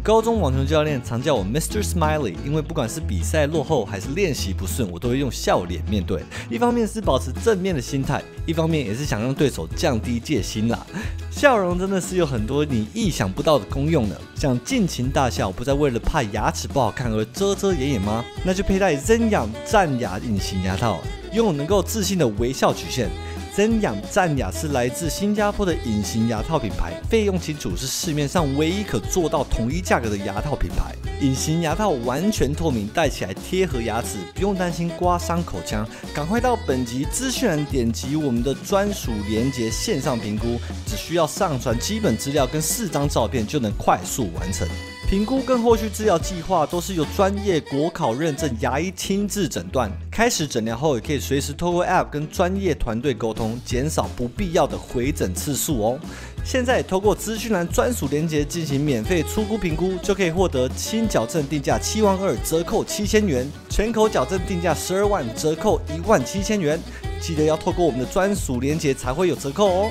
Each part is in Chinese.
高中网球教练常叫我 Mr. Smiley，因为不管是比赛落后还是练习不顺，我都会用笑脸面对。一方面是保持正面的心态，一方面也是想让对手降低戒心啦。笑容真的是有很多你意想不到的功用呢。想尽情大笑，不再为了怕牙齿不好看而遮遮掩掩吗？那就佩戴真氧战牙隐形牙套，拥有能够自信的微笑曲线。真雅战雅是来自新加坡的隐形牙套品牌，费用清楚是市面上唯一可做到同一价格的牙套品牌。隐形牙套完全透明，戴起来贴合牙齿，不用担心刮伤口腔。赶快到本集资讯栏点击我们的专属链接，线上评估，只需要上传基本资料跟四张照片就能快速完成。评估跟后续治疗计划都是由专业国考认证牙医亲自诊断。开始诊疗后，也可以随时透过 App 跟专业团队沟通，减少不必要的回诊次数哦。现在透过资讯栏专属链接进行免费初估评估，就可以获得轻矫正定价七万二，折扣七千元；全口矫正定价十二万，折扣一万七千元。记得要透过我们的专属链接才会有折扣哦。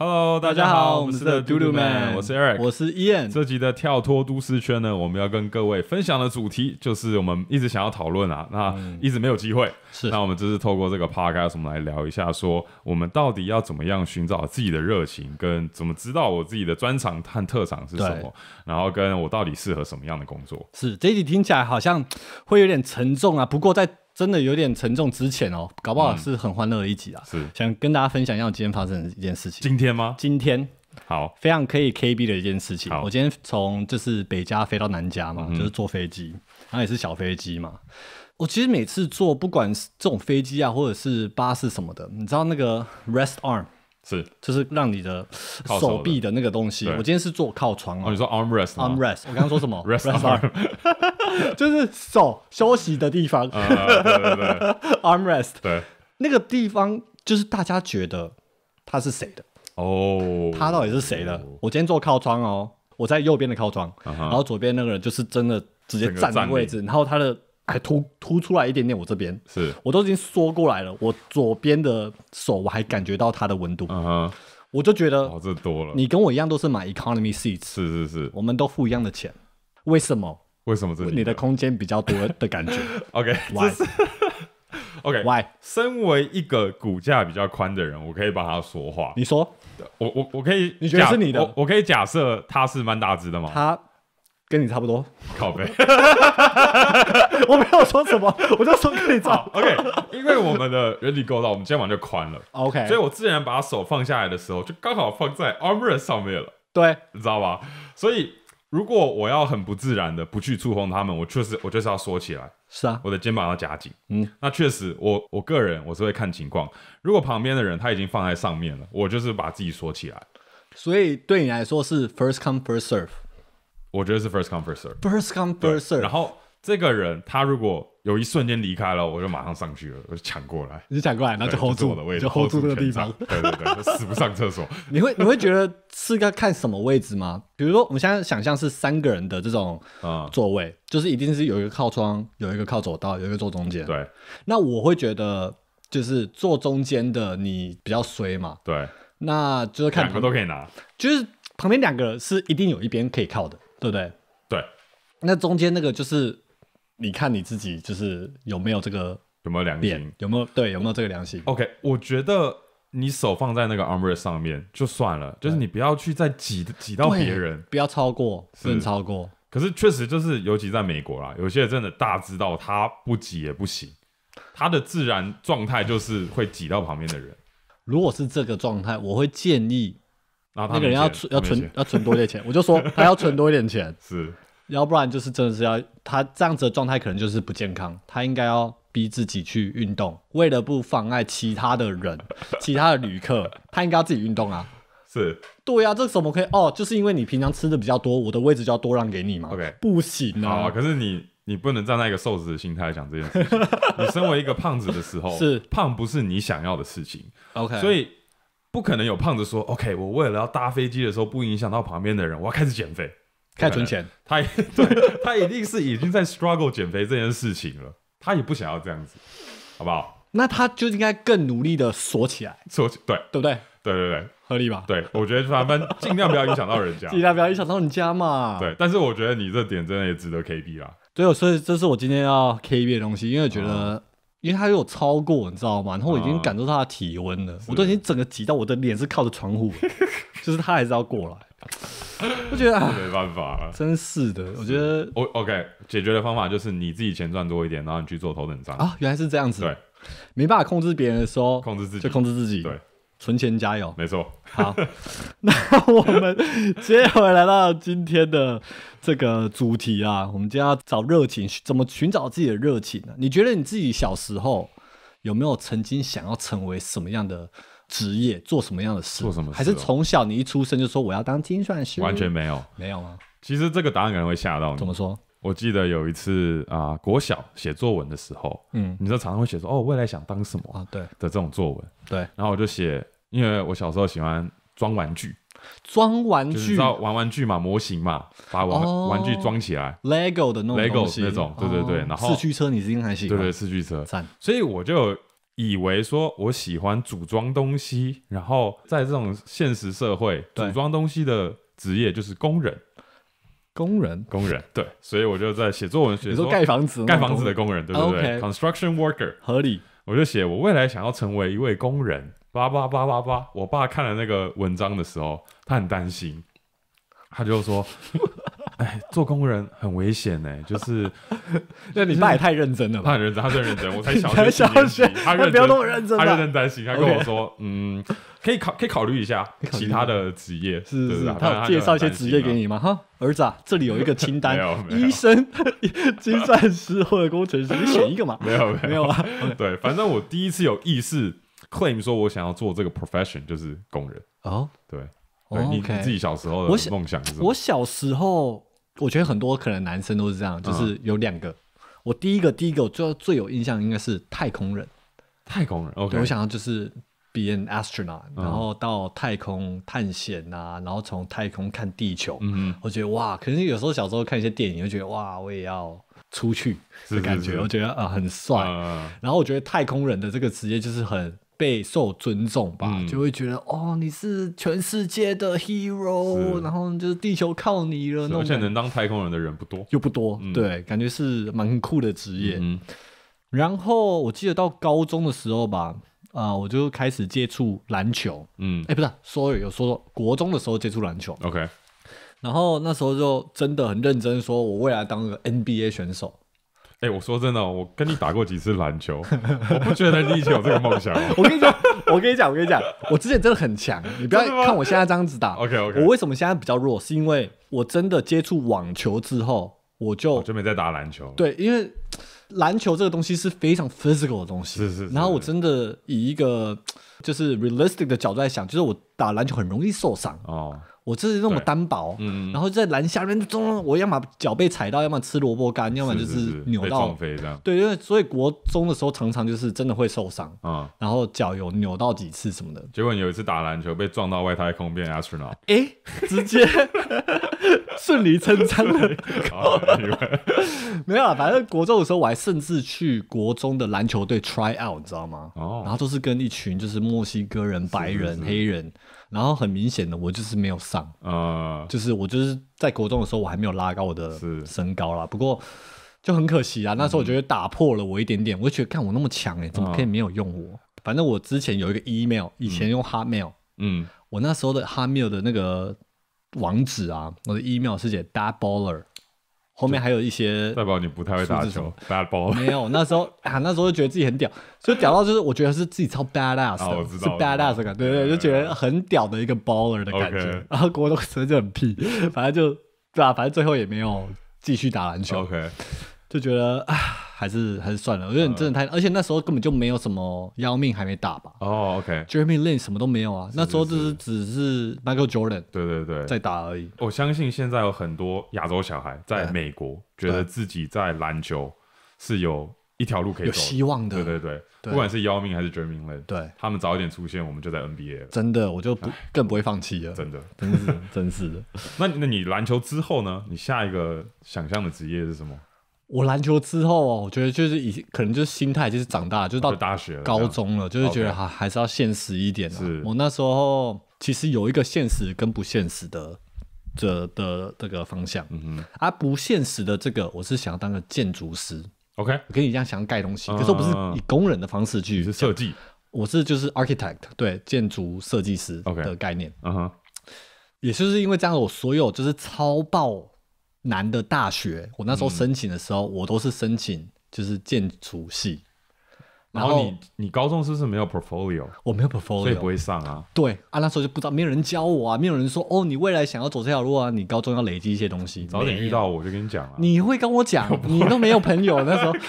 Hello，大家好，我们是的嘟嘟 d o o Man，我是 Eric，我是 Ian。这集的跳脱都市圈呢，我们要跟各位分享的主题就是我们一直想要讨论啊，那一直没有机会。是，那我们就是透过这个 park 开，我们来聊一下，说我们到底要怎么样寻找自己的热情，跟怎么知道我自己的专长和特长是什么，然后跟我到底适合什么样的工作。是，这集听起来好像会有点沉重啊，不过在。真的有点沉重之前哦，搞不好是很欢乐的一集啊。是想跟大家分享一下今天发生的一件事情。今天吗？今天好，非常可以 K B 的一件事情。我今天从就是北加飞到南加嘛，就是坐飞机，然后也是小飞机嘛。我其实每次坐不管是这种飞机啊，或者是巴士什么的，你知道那个 rest arm。是，就是让你的手臂的那个东西。我今天是坐靠窗哦，你说 armrest，armrest。我刚刚说什么？rest arm。就是手休息的地方。a r m r e s t 对，那个地方就是大家觉得他是谁的？哦，他到底是谁的？我今天坐靠窗哦，我在右边的靠窗，然后左边那个人就是真的直接占位置，然后他的。还凸凸出来一点点，我这边是我都已经缩过来了，我左边的手我还感觉到它的温度，嗯哼，我就觉得哦，这多了。你跟我一样都是买 economy seat，s 是是是，我们都付一样的钱，为什么？为什么？这你的空间比较多的感觉。OK，Why？OK，Why？身为一个骨架比较宽的人，我可以帮他说话。你说，我我我可以，你觉得是你的？我可以假设他是蛮大只的吗？他。跟你差不多，靠背。我没有说什么，我就说跟你找 OK，因为我们的人体构造，我们肩膀就宽了。OK，所以我自然把手放下来的时候，就刚好放在 armrest 上面了。对，你知道吧？所以如果我要很不自然的不去触碰他们，我确实，我就是要缩起来。是啊，我的肩膀要夹紧。嗯，那确实，我我个人我是会看情况。如果旁边的人他已经放在上面了，我就是把自己缩起来。所以对你来说是 first come first serve。我觉得是 first come first serve。first come first serve。然后这个人他如果有一瞬间离开了，我就马上上去了，我就抢过来。你抢过来，然后就 hold 住我的位置，hold 住个地方。对对对，死不上厕所。你会你会觉得是该看什么位置吗？比如说我们现在想象是三个人的这种座位，就是一定是有一个靠窗，有一个靠走道，有一个坐中间。对。那我会觉得就是坐中间的你比较衰嘛。对。那就是看两个都可以拿，就是旁边两个是一定有一边可以靠的。对不对？对，那中间那个就是，你看你自己就是有没有这个有没有良心？有没有对？有没有这个良心？OK，我觉得你手放在那个 a m r m 上面就算了，就是你不要去再挤挤到别人，不要超过，不能超过。可是确实就是，尤其在美国啦，有些人真的大知道他不挤也不行，他的自然状态就是会挤到旁边的人。如果是这个状态，我会建议。那个人要存要存要存多一点钱，我就说 他要存多一点钱，是，要不然就是真的是要他这样子的状态可能就是不健康，他应该要逼自己去运动，为了不妨碍其他的人，其他的旅客，他应该要自己运动啊。是，对呀，这怎么可以哦？就是因为你平常吃的比较多，我的位置就要多让给你嘛。o k 不行啊。啊，可是你你不能站在一个瘦子的心态讲这件事，你身为一个胖子的时候，是胖不是你想要的事情。OK，所以。不可能有胖子说 OK，我为了要搭飞机的时候不影响到旁边的人，我要开始减肥，开始存钱。他也对 他一定是已经在 struggle 减肥这件事情了。他也不想要这样子，好不好？那他就应该更努力的锁起来，锁起，对，对不对？对对对，合理吧？对，我觉得咱们尽量不要影响到人家，尽量不要影响到你家嘛。对，但是我觉得你这点真的也值得 k b 啦。对，所以这是我今天要 k b 的东西，因为我觉得。因为他有超过，你知道吗？然后我已经感受到他的体温了，我都已经整个挤到我的脸是靠着窗户，就是他还是要过来，我觉得没办法了，真是的，我觉得 O OK 解决的方法就是你自己钱赚多一点，然后你去做头等舱啊，原来是这样子，对，没办法控制别人的控制自己，就控制自己，对。存钱加油，没错。好，那我们接下来来到今天的这个主题啊，我们今天要找热情，怎么寻找自己的热情呢？你觉得你自己小时候有没有曾经想要成为什么样的职业，做什么样的事？做什么？还是从小你一出生就说我要当精算师？完全没有，没有啊。其实这个答案可能会吓到你。怎么说？我记得有一次啊，国小写作文的时候，嗯，你知道常常会写说哦，未来想当什么啊？对的这种作文。对，然后我就写，因为我小时候喜欢装玩具，装玩具，你知道玩玩具嘛，模型嘛，把玩玩具装起来，LEGO 的那种，LEGO 那种，对对对。然后四驱车，你是近还喜欢？对对，四驱车，赞。所以我就以为说，我喜欢组装东西，然后在这种现实社会，组装东西的职业就是工人。工人，工人，对，所以我就在写作文，学你说盖房子，盖房子的工人，对不对？Construction worker，合理。我就写我未来想要成为一位工人，叭叭叭叭叭。我爸看了那个文章的时候，他很担心，他就说。哎，做工人很危险呢，就是。那你爸也太认真了吧？他很认真，他真认真。我才小，才小，他不要那么认真。他认真心，他跟我说：“嗯，可以考，可以考虑一下其他的职业。”是是是，他有介绍一些职业给你吗？哈，儿子啊，这里有一个清单，医生、金 算师或者工程师，你选一个嘛？没有没有啊。对，反正我第一次有意识 claim 说我想要做这个 profession 就是工人哦。对，你你自己小时候的梦想是什么？我小时候。我觉得很多可能男生都是这样，就是有两个。我第一个，第一个我最最有印象应该是太空人。太空人，OK，我想要就是 be astronaut，然后到太空探险啊，然后从太空看地球。嗯我觉得哇，可能有时候小时候看一些电影，就觉得哇，我也要出去的感觉。我觉得啊，很帅。然后我觉得太空人的这个职业就是很。备受尊重吧，就会觉得哦，你是全世界的 hero，然后就是地球靠你了那种。而且能当太空人的人不多，又不多，对，感觉是蛮酷的职业。然后我记得到高中的时候吧，啊，我就开始接触篮球，嗯，哎，不是，sorry，有说国中的时候接触篮球，OK。然后那时候就真的很认真，说我未来当个 NBA 选手。哎，我说真的，我跟你打过几次篮球，我不觉得你以前有这个梦想。我跟你讲，我跟你讲，我跟你讲，我之前真的很强，你不要看我现在这样子打。OK OK。我为什么现在比较弱，是因为我真的接触网球之后，我就就没再打篮球。对，因为篮球这个东西是非常 physical 的东西，是是。然后我真的以一个就是 realistic 的角度在想，就是我打篮球很容易受伤哦。我就是那么单薄，嗯，然后在篮下面中我要么脚被踩到，要么吃萝卜干，要么就是扭到，对，因为所以国中的时候常常就是真的会受伤，嗯，然后脚有扭到几次什么的。结果有一次打篮球被撞到外太空变 astronaut，哎，直接 顺理成章的，没有，反正国中的时候我还甚至去国中的篮球队 try out，你知道吗？哦，然后都是跟一群就是墨西哥人、白人、黑人。然后很明显的，我就是没有上，啊，就是我就是在国中的时候，我还没有拉高我的身高啦。不过就很可惜啊，那时候我觉得打破了我一点点，我就觉得看我那么强哎，怎么可以没有用我？反正我之前有一个 email，以前用 Hotmail，嗯，我那时候的 Hotmail 的那个网址啊，我的 email 是写 d a b l e r 后面还有一些代表你不太会打球，bad ball 没有那时候啊，那时候就觉得自己很屌，就屌到就是我觉得是自己超 bad ass，是 bad ass 的感觉，对对，就觉得很屌的一个 baller 的感觉，然后国中成绩很屁，反正就对啊，反正最后也没有继续打篮球，就觉得啊。还是还是算了，因为真的太，而且那时候根本就没有什么妖命还没打吧。哦，OK，Jermyn l a n 什么都没有啊，那时候就是只是 Michael Jordan，对对对，在打而已。我相信现在有很多亚洲小孩在美国，觉得自己在篮球是有一条路可以走，希望的。对对对，不管是妖命还是 Jermyn l a n 对，他们早一点出现，我们就在 NBA 了。真的，我就不更不会放弃了。真的，真是真是的。那那你篮球之后呢？你下一个想象的职业是什么？我篮球之后哦，我觉得就是以可能就是心态就是长大，就是到大学、高中了，就是觉得还还是要现实一点。我那时候其实有一个现实跟不现实的这的这个方向，而不现实的这个我是想要当个建筑师。OK，我跟你一样想要盖东西，可是我不是以工人的方式去设计，我是就是 architect，对，建筑设计师 OK 的概念。嗯哼，也就是因为这样，我所有就是超爆。南的大学，我那时候申请的时候，我都是申请就是建筑系。然后你你高中是不是没有 portfolio？我没有 portfolio，所以不会上啊。对啊，那时候就不知道，没有人教我啊，没有人说哦，你未来想要走这条路啊，你高中要累积一些东西。早点遇到我就跟你讲了。你会跟我讲？你都没有朋友那时候。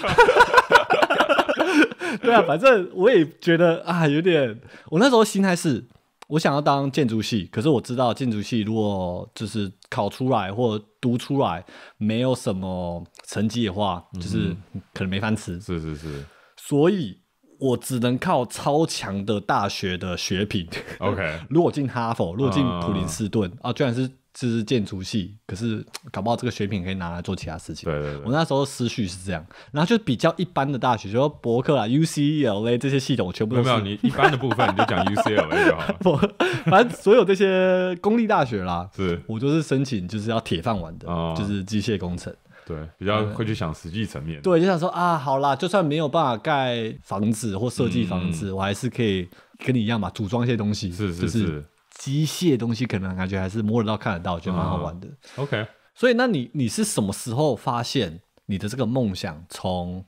对啊，反正我也觉得啊，有点。我那时候心态是。我想要当建筑系，可是我知道建筑系如果就是考出来或读出来没有什么成绩的话，就是可能没饭吃。是是是，所以我只能靠超强的大学的学品。OK，落进哈佛，落进普林斯顿啊，居然是。是建筑系，可是搞不好这个学品可以拿来做其他事情。对，我那时候思绪是这样，然后就比较一般的大学，就说伯克啦、UCLA 这些系统全部都没有。你一般的部分你就讲 UCLA 就好。不，反正所有这些公立大学啦，是我都是申请就是要铁饭碗的，就是机械工程。对，比较会去想实际层面。对，就想说啊，好啦，就算没有办法盖房子或设计房子，我还是可以跟你一样嘛，组装一些东西。是是是。机械东西可能感觉还是摸得到、看得到，觉得蛮好玩的。OK，所以那你你是什么时候发现你的这个梦想从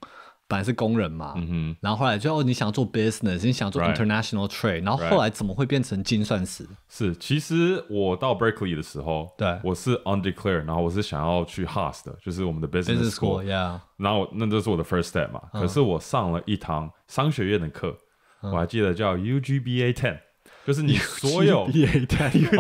本来是工人嘛，嗯哼，然后后来就哦，你想做 business，你想做 international trade，然后后来怎么会变成精算师？是，其实我到 Berkeley 的时候，对，我是 undeclared，然后我是想要去 h a a 就是我们的 business school，y e a h 然后那这是我的 first step 嘛。可是我上了一堂商学院的课，我还记得叫 UGBA ten。就是你所有，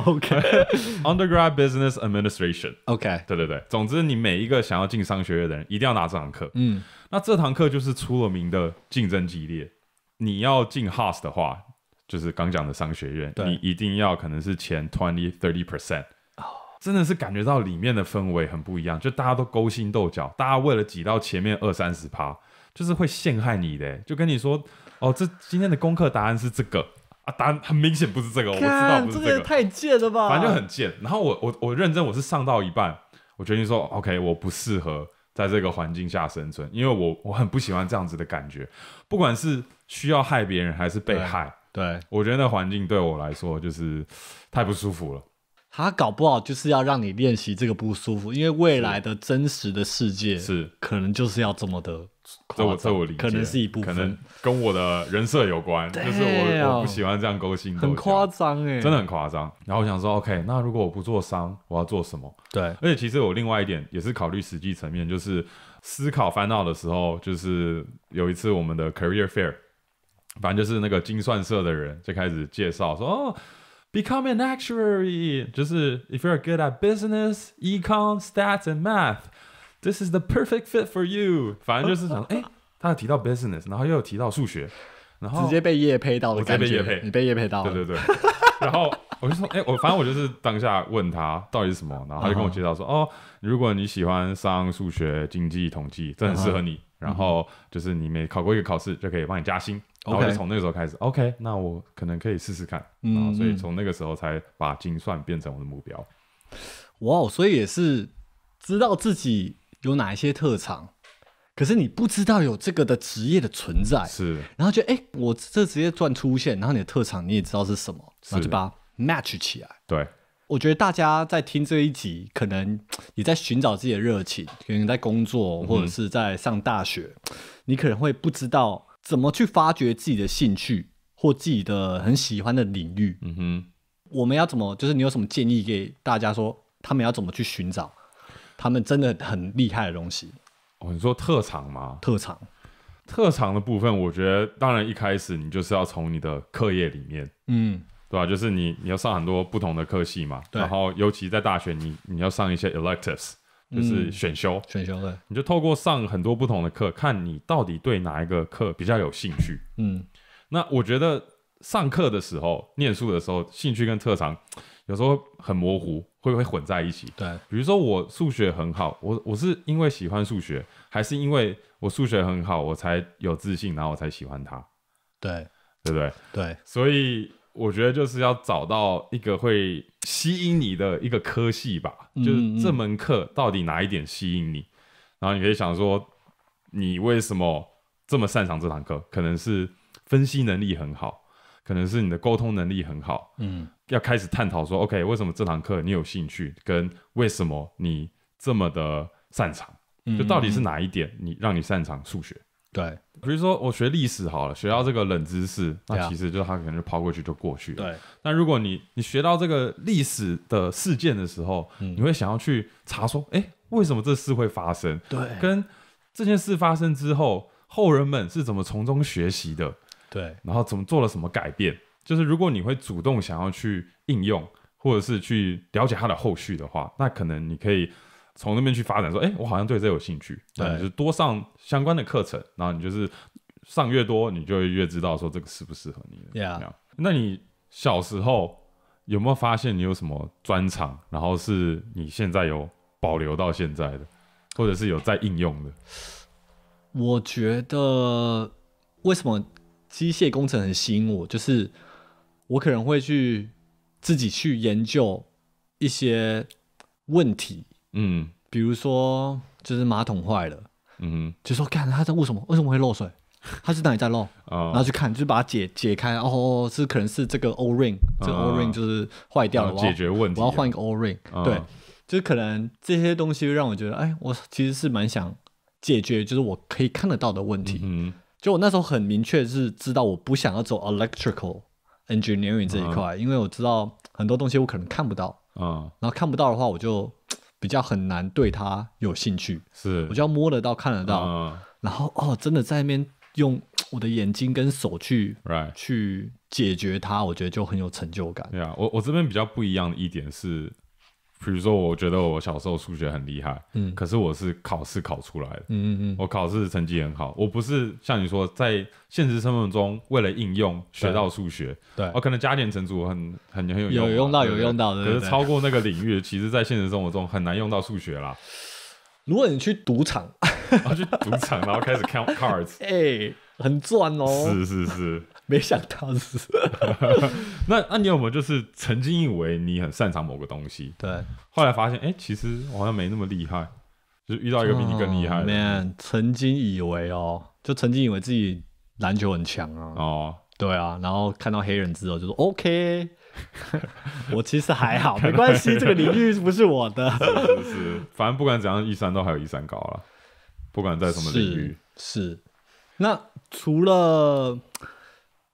OK，Undergrad Business Administration，OK，对对对。总之，你每一个想要进商学院的人，一定要拿这堂课。嗯，那这堂课就是出了名的竞争激烈。你要进 h a r v a 的话，就是刚讲的商学院，你一定要可能是前 twenty thirty percent。哦，真的是感觉到里面的氛围很不一样，就大家都勾心斗角，大家为了挤到前面二三十趴，就是会陷害你的，就跟你说哦，这今天的功课答案是这个。啊，答案很明显不是这个，我知道不是这个。太贱了吧！反正就很贱。然后我我我认真，我是上到一半，我决定说 OK，我不适合在这个环境下生存，因为我我很不喜欢这样子的感觉，不管是需要害别人还是被害，对我觉得环境对我来说就是太不舒服了。他搞不好就是要让你练习这个不舒服，因为未来的真实的世界是可能就是要这么的，这我这我理解，可能是一部分，可能跟我的人设有关，就是我我不喜欢这样勾心，很夸张哎，真的很夸张。然后我想说，OK，那如果我不做商，我要做什么？对，而且其实我另外一点也是考虑实际层面，就是思考烦恼的时候，就是有一次我们的 career fair，反正就是那个精算社的人就开始介绍说。Become an actuary，就是 if you are good at business, econ, stats and math, this is the perfect fit for you. 反正就是讲，哎，他提到 business，然后又有提到数学，然后直接被业配到了，直接被感配，你被业配到，了，对对对。然后我就说，哎，我反正我就是当下问他到底是什么，然后他就跟我介绍说，哦，如果你喜欢上数学、经济、统计，这很适合你。然后就是你每考过一个考试，就可以帮你加薪。然后就从那个时候开始，OK，那我可能可以试试看。嗯，所以从那个时候才把精算变成我的目标。哇，所以也是知道自己有哪一些特长，可是你不知道有这个的职业的存在是。然后觉得，哎，我这职业突然出现，然后你的特长你也知道是什么，然后就把它 match 起来。对，我觉得大家在听这一集，可能也在寻找自己的热情，可能在工作或者是在上大学，你可能会不知道。怎么去发掘自己的兴趣或自己的很喜欢的领域？嗯哼，我们要怎么？就是你有什么建议给大家说？他们要怎么去寻找他们真的很厉害的东西？哦，你说特长吗？特长，特长的部分，我觉得当然一开始你就是要从你的课业里面，嗯，对吧？就是你你要上很多不同的课系嘛，然后尤其在大学，你你要上一些 electives。就是选修，选修对，你就透过上很多不同的课，看你到底对哪一个课比较有兴趣。嗯，那我觉得上课的时候、念书的时候，兴趣跟特长 有时候很模糊，会不会混在一起？对，比如说我数学很好，我我是因为喜欢数学，还是因为我数学很好，我才有自信，然后我才喜欢它？对，对不对？对，所以我觉得就是要找到一个会。吸引你的一个科系吧，就是这门课到底哪一点吸引你？然后你可以想说，你为什么这么擅长这堂课？可能是分析能力很好，可能是你的沟通能力很好。嗯，要开始探讨说，OK，为什么这堂课你有兴趣，跟为什么你这么的擅长？就到底是哪一点你让你擅长数学？对，比如说我学历史好了，学到这个冷知识，那其实就是他可能就抛过去就过去了。对，那如果你你学到这个历史的事件的时候，你会想要去查说，哎，为什么这事会发生？对，跟这件事发生之后，后人们是怎么从中学习的？对，然后怎么做了什么改变？就是如果你会主动想要去应用，或者是去了解它的后续的话，那可能你可以。从那边去发展，说，哎，我好像对这有兴趣，对，就多上相关的课程，然后你就是上越多，你就越知道说这个适不适合你。对啊，那你小时候有没有发现你有什么专长，然后是你现在有保留到现在的，或者是有在应用的？我觉得为什么机械工程很吸引我，就是我可能会去自己去研究一些问题。嗯，比如说就是马桶坏了，嗯，就说看他在为什么为什么会漏水，他在哪里在漏，然后去看，就把它解解开，哦，是可能是这个 O ring，这个 O ring 就是坏掉了，解决问题，我要换一个 O ring，对，就是可能这些东西让我觉得，哎，我其实是蛮想解决，就是我可以看得到的问题，嗯，就我那时候很明确是知道我不想要走 electrical engineering 这一块，因为我知道很多东西我可能看不到，嗯，然后看不到的话我就。比较很难对它有兴趣，是，我就要摸得到、看得到，然后哦，真的在那边用 我的眼睛跟手去去解决它，我觉得就很有成就感。对啊，我我这边比较不一样的一点是。比如说，我觉得我小时候数学很厉害，嗯，可是我是考试考出来的，嗯嗯嗯，我考试成绩很好，我不是像你说在现实生活中为了应用学到数学，对，我可能加减乘除很很很有用，有用到有用到，可是超过那个领域，其实，在现实生活中很难用到数学啦。如果你去赌场，然后去赌场，然后开始 count cards，哎，很赚哦，是是是。没想到是，那那你有没有就是曾经以为你很擅长某个东西？对，后来发现哎，其实我好像没那么厉害，就是遇到一个比你更厉害。Man，曾经以为哦，就曾经以为自己篮球很强啊。哦，对啊，然后看到黑人之后就说 OK，我其实还好，没关系，这个领域不是我的。是，反正不管怎样，一山都还有，一山高了。不管在什么领域，是。那除了。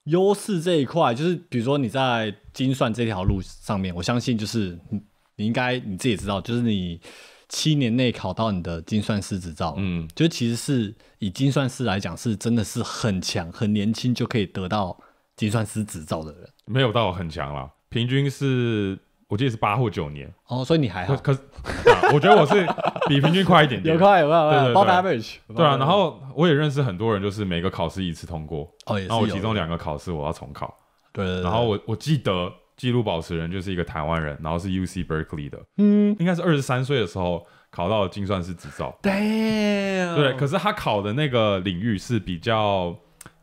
优势这一块，就是比如说你在精算这条路上面，我相信就是你，应该你自己知道，就是你七年内考到你的精算师执照，嗯，就其实是以精算师来讲，是真的是很强、很年轻就可以得到精算师执照的人，没有到很强了，平均是。我记得是八或九年哦，所以你还好。可是，我觉得我是比平均快一点点。有 快有快，有？对对对。Average。对啊，然后我也认识很多人，就是每个考试一次通过。哦也。我其中两个考试我要重考。对对对。然后我我记得记录保持人就是一个台湾人，然后是 UC Berkeley 的。嗯。应该是二十三岁的时候考到精算师执照。Damn。对，可是他考的那个领域是比较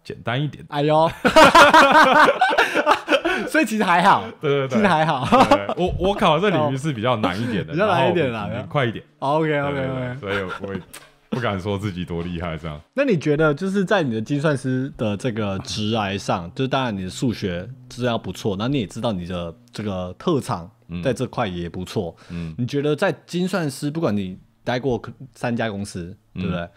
简单一点。哎呦。所以其实还好，对对对，其实还好。我我考这领域是比较难一点的，比较难一点啦，你快一点。OK OK OK，所以我不敢说自己多厉害这样。那你觉得就是在你的精算师的这个职涯上，就是当然你的数学是要不错，那你也知道你的这个特长在这块也不错。嗯，你觉得在精算师，不管你待过三家公司，对不对？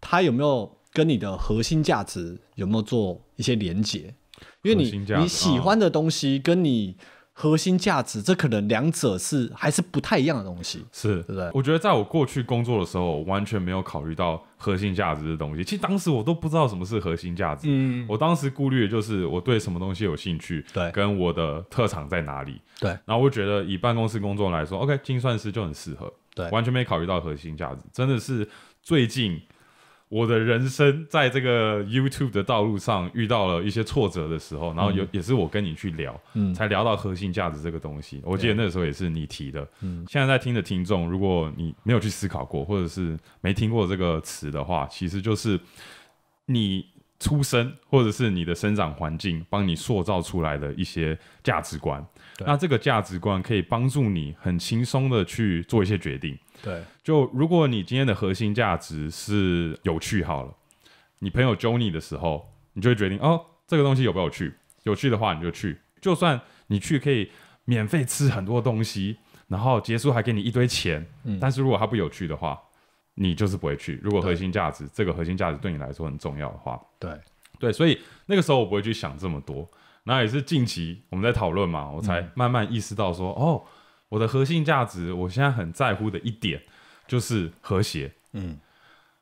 它有没有跟你的核心价值有没有做一些连接？因为你你喜欢的东西跟你核心价值，这可能两者是还是不太一样的东西，是，对不对？我觉得在我过去工作的时候，完全没有考虑到核心价值的东西。其实当时我都不知道什么是核心价值。嗯，我当时顾虑的就是我对什么东西有兴趣，对，跟我的特长在哪里，对。然后我觉得以办公室工作来说，OK，精算师就很适合，对，完全没考虑到核心价值，真的是最近。我的人生在这个 YouTube 的道路上遇到了一些挫折的时候，然后有也是我跟你去聊，才聊到核心价值这个东西。我记得那时候也是你提的。现在在听的听众，如果你没有去思考过，或者是没听过这个词的话，其实就是你。出生或者是你的生长环境帮你塑造出来的一些价值观，那这个价值观可以帮助你很轻松的去做一些决定。对，就如果你今天的核心价值是有趣，好了，你朋友教你的时候，你就会决定哦，这个东西有没有趣？有趣的话你就去，就算你去可以免费吃很多东西，然后结束还给你一堆钱，但是如果它不有趣的话。你就是不会去。如果核心价值这个核心价值对你来说很重要的话，对对，所以那个时候我不会去想这么多。那也是近期我们在讨论嘛，我才慢慢意识到说，哦，我的核心价值，我现在很在乎的一点就是和谐。嗯，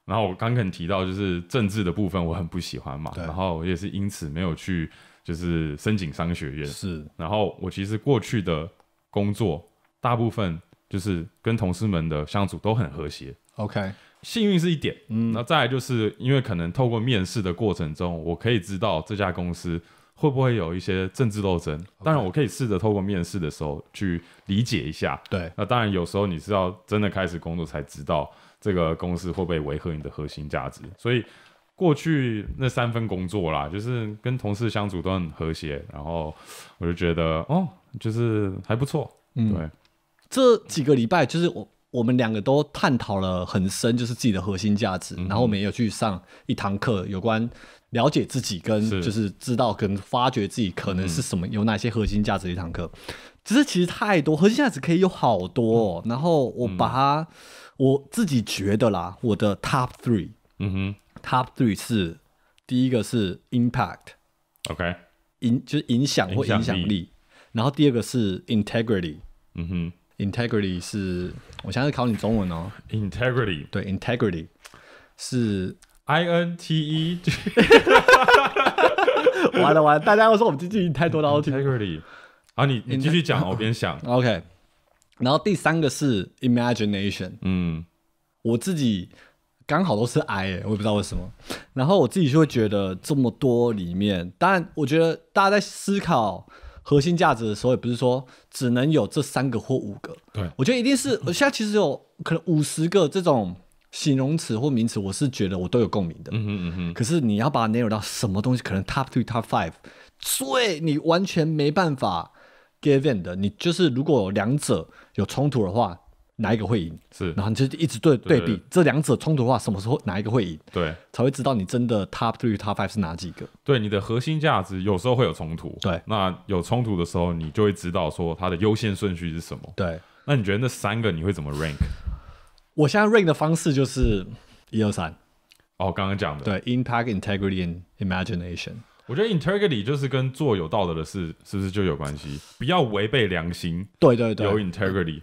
然后我刚刚提到就是政治的部分，我很不喜欢嘛，然后我也是因此没有去就是申请商学院。是，然后我其实过去的工作大部分就是跟同事们的相处都很和谐。OK，幸运是一点，嗯，那再来就是因为可能透过面试的过程中，我可以知道这家公司会不会有一些政治斗争。当然，我可以试着透过面试的时候去理解一下，对。那当然，有时候你是要真的开始工作才知道这个公司会不会违和你的核心价值。所以过去那三份工作啦，就是跟同事相处都很和谐，然后我就觉得哦，就是还不错，对。这几个礼拜就是我。我们两个都探讨了很深，就是自己的核心价值。然后我们也有去上一堂课，有关了解自己跟就是知道跟发掘自己可能是什么，有哪些核心价值一堂课。只是其实太多核心价值可以有好多。然后我把它我自己觉得啦，我的 top three，嗯哼，top three 是第一个是 impact，OK，影就是影响或影响力。然后第二个是 integrity，嗯哼。Integrity 是，我现在是考你中文哦。Integrity，对，Integrity 是 I N T E，完了完了，大家要说我们最近太多了。Integrity，啊，你你继续讲，我边想。OK，然后第三个是 Imagination，嗯，我自己刚好都是 I，我也不知道为什么。然后我自己就会觉得这么多里面，当然我觉得大家在思考。核心价值的时候，也不是说只能有这三个或五个。对，我觉得一定是，我现在其实有可能五十个这种形容词或名词，我是觉得我都有共鸣的。嗯嗯可是你要把 narrow 到什么东西，可能 top two、top five 最，你完全没办法 give in 的。你就是如果两者有冲突的话。哪一个会赢是，然后你就一直对对比这两者冲突的话，什么时候哪一个会赢，对，才会知道你真的 top t h r e e top five 是哪几个。对，你的核心价值有时候会有冲突，对，那有冲突的时候，你就会知道说它的优先顺序是什么。对，那你觉得那三个你会怎么 rank？我现在 rank 的方式就是一、二、三。哦，刚刚讲的对，impact integrity and imagination。我觉得 integrity 就是跟做有道德的事，是不是就有关系？不要违背良心。对对对，有 integrity。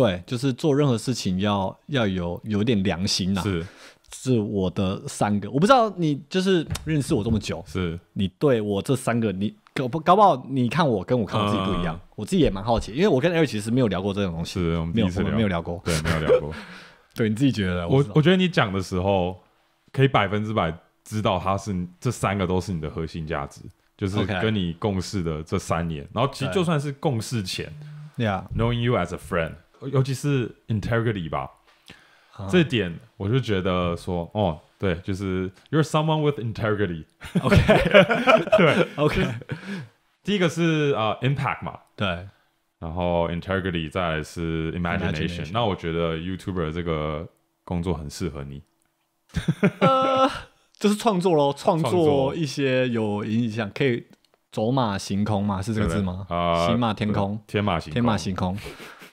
对，就是做任何事情要要有有点良心呐。是，是我的三个，我不知道你就是认识我这么久，是，你对我这三个，你搞不搞不好你看我跟我看我自己不一样，我自己也蛮好奇，因为我跟 Eric 其实没有聊过这种东西，是没有没有聊过，对，没有聊过。对你自己觉得，我我觉得你讲的时候，可以百分之百知道他是这三个都是你的核心价值，就是跟你共事的这三年，然后其实就算是共事前，Yeah，Knowing you as a friend。尤其是 integrity 吧，这点我就觉得说，哦，对，就是 you're someone with integrity，OK，对，OK，第一个是啊 impact 嘛，对，然后 integrity 再是 imagination，那我觉得 YouTuber 这个工作很适合你，就是创作咯，创作一些有影响，可以走马行空嘛，是这个字吗？啊，行马天空，天马行，天马行空。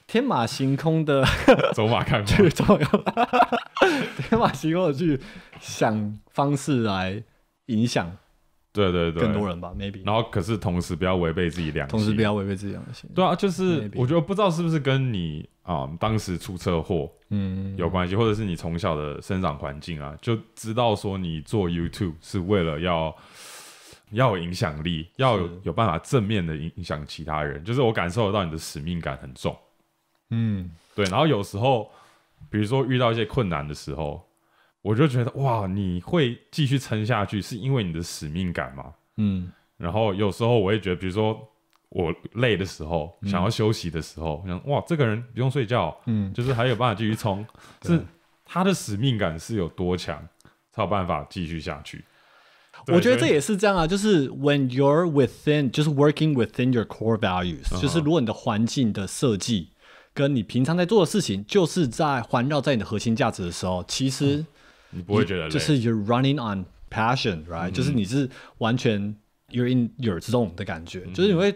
天马行空的 走马看，天马行空的去想方式来影响，对对对，更多人吧，maybe。然后可是同时不要违背自己良心，同时不要违背自己良心。对啊，就是我觉得不知道是不是跟你啊当时出车祸，嗯，有关系，或者是你从小的生长环境啊，就知道说你做 YouTube 是为了要要有影响力，要有有办法正面的影影响其他人。就是我感受得到你的使命感很重。嗯，对。然后有时候，比如说遇到一些困难的时候，我就觉得哇，你会继续撑下去，是因为你的使命感嘛？嗯。然后有时候我也觉得，比如说我累的时候，想要休息的时候，想哇，这个人不用睡觉，嗯，就是还有办法继续冲，是他的使命感是有多强，才有办法继续下去。我觉得这也是这样啊，就是 when you're within，就是 working within your core values，就是如果你的环境的设计。跟你平常在做的事情，就是在环绕在你的核心价值的时候，其实你不会觉得累，就是 you running on passion，right？就是你是完全 you're in your zone 的感觉，就是你会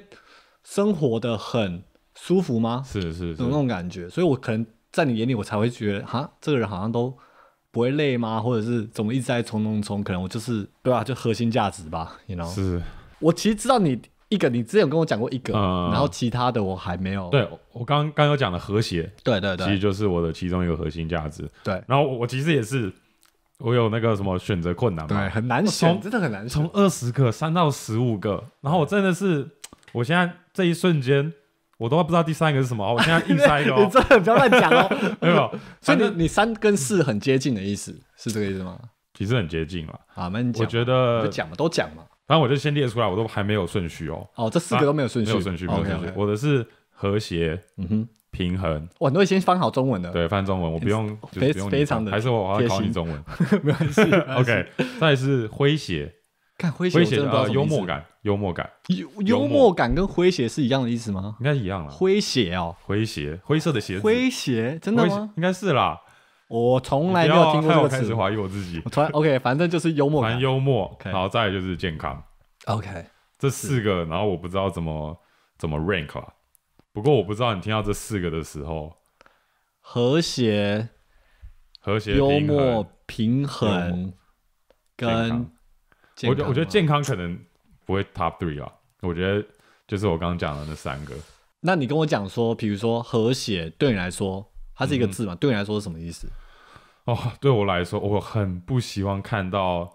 生活的很舒服吗？是是，有那种感觉，所以我可能在你眼里，我才会觉得哈，这个人好像都不会累吗？或者是怎么一直在冲冲冲？可能我就是对吧？就核心价值吧，你知道吗？是。我其实知道你。一个，你之前有跟我讲过一个，然后其他的我还没有。对，我刚刚有讲的和谐，对对对，其实就是我的其中一个核心价值。对，然后我我其实也是，我有那个什么选择困难，对，很难选，真的很难选，从二十个三到十五个，然后我真的是，我现在这一瞬间我都不知道第三个是什么，我现在一猜哦，你真的不要乱讲哦，没有，所以你你三跟四很接近的意思是这个意思吗？其实很接近了啊，那我觉得讲嘛，都讲嘛。反正我就先列出来，我都还没有顺序哦。哦，这四个都没有顺序，没有顺序，没有顺序。我的是和谐，嗯哼，平衡。我都会先翻好中文的，对，翻中文，我不用，就是不用还是我我要考你中文，没关系，OK。再是诙谐，看诙谐幽默感，幽默感，幽幽默感跟诙谐是一样的意思吗？应该一样了。诙谐哦，诙谐，灰色的鞋。诙谐真的吗？应该是啦。我从来没有听过这个词。我开始怀疑我自己。我突然，OK，反正就是幽默，蛮幽默。然后再就是健康，OK，这四个，然后我不知道怎么怎么 rank 啊。不过我不知道你听到这四个的时候，和谐、和谐、幽默、平衡跟，我觉我觉得健康可能不会 top three 啊。我觉得就是我刚刚讲的那三个。那你跟我讲说，比如说和谐对你来说，它是一个字嘛？对你来说是什么意思？哦，对我来说，我很不希望看到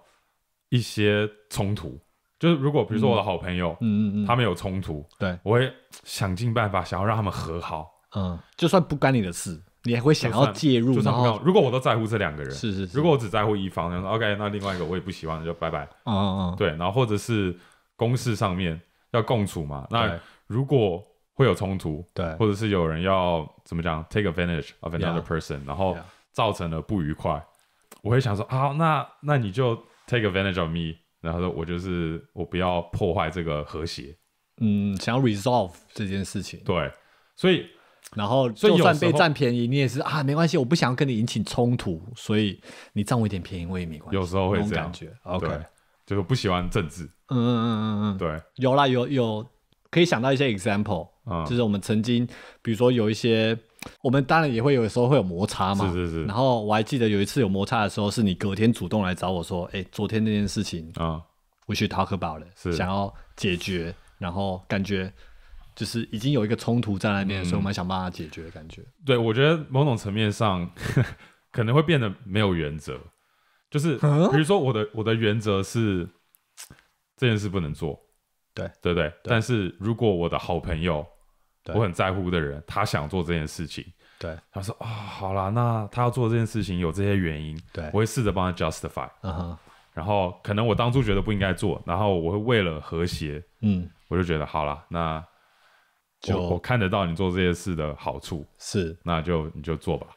一些冲突。就是如果比如说我的好朋友，嗯嗯嗯，他们有冲突，对，我会想尽办法想要让他们和好。嗯，就算不干你的事，你还会想要介入。然后，如果我都在乎这两个人，是是。如果我只在乎一方，OK，那另外一个我也不希望，就拜拜。嗯嗯嗯，对。然后或者是公事上面要共处嘛，那如果会有冲突，对，或者是有人要怎么讲，take advantage of another person，然后。造成了不愉快，我会想说啊，那那你就 take advantage of me，然后说我就是我不要破坏这个和谐，嗯，想要 resolve 这件事情。对，所以然后就算被占便宜，你也是啊，没关系，我不想要跟你引起冲突，所以你占我一点便宜，我也没关系。有时候会这样感觉。OK，就是不喜欢政治。嗯嗯嗯嗯嗯，对，有啦有有，可以想到一些 example，就是我们曾经，比如说有一些。我们当然也会有的时候会有摩擦嘛。是是是。然后我还记得有一次有摩擦的时候，是你隔天主动来找我说：“哎，昨天那件事情啊，我去 talk about 想要解决。”然后感觉就是已经有一个冲突在那边，所以我们想办法解决。的感觉。对，我觉得某种层面上 可能会变得没有原则，就是比如说我的我的原则是这件事不能做，对对对。但是如果我的好朋友。我很在乎的人，他想做这件事情，对，他说啊，好啦，那他要做这件事情，有这些原因，对，我会试着帮他 justify，嗯哼，然后可能我当初觉得不应该做，然后我会为了和谐，嗯，我就觉得好了，那就我看得到你做这些事的好处，是，那就你就做吧，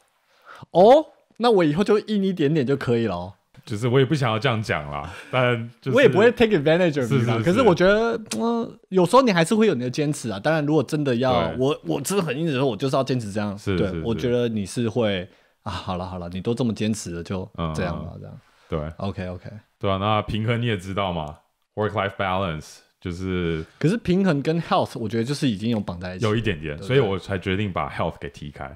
哦，那我以后就硬一点点就可以了。就是我也不想要这样讲啦，但我也不会 take advantage，是是可是我觉得，嗯，有时候你还是会有你的坚持啊。当然，如果真的要我，我真的很硬的时候，我就是要坚持这样。对，我觉得你是会啊，好了好了，你都这么坚持了，就这样吧，这样对。OK OK，对啊，那平衡你也知道嘛，work life balance。就是，可是平衡跟 health 我觉得就是已经有绑在一起，有一点点，所以我才决定把 health 给踢开。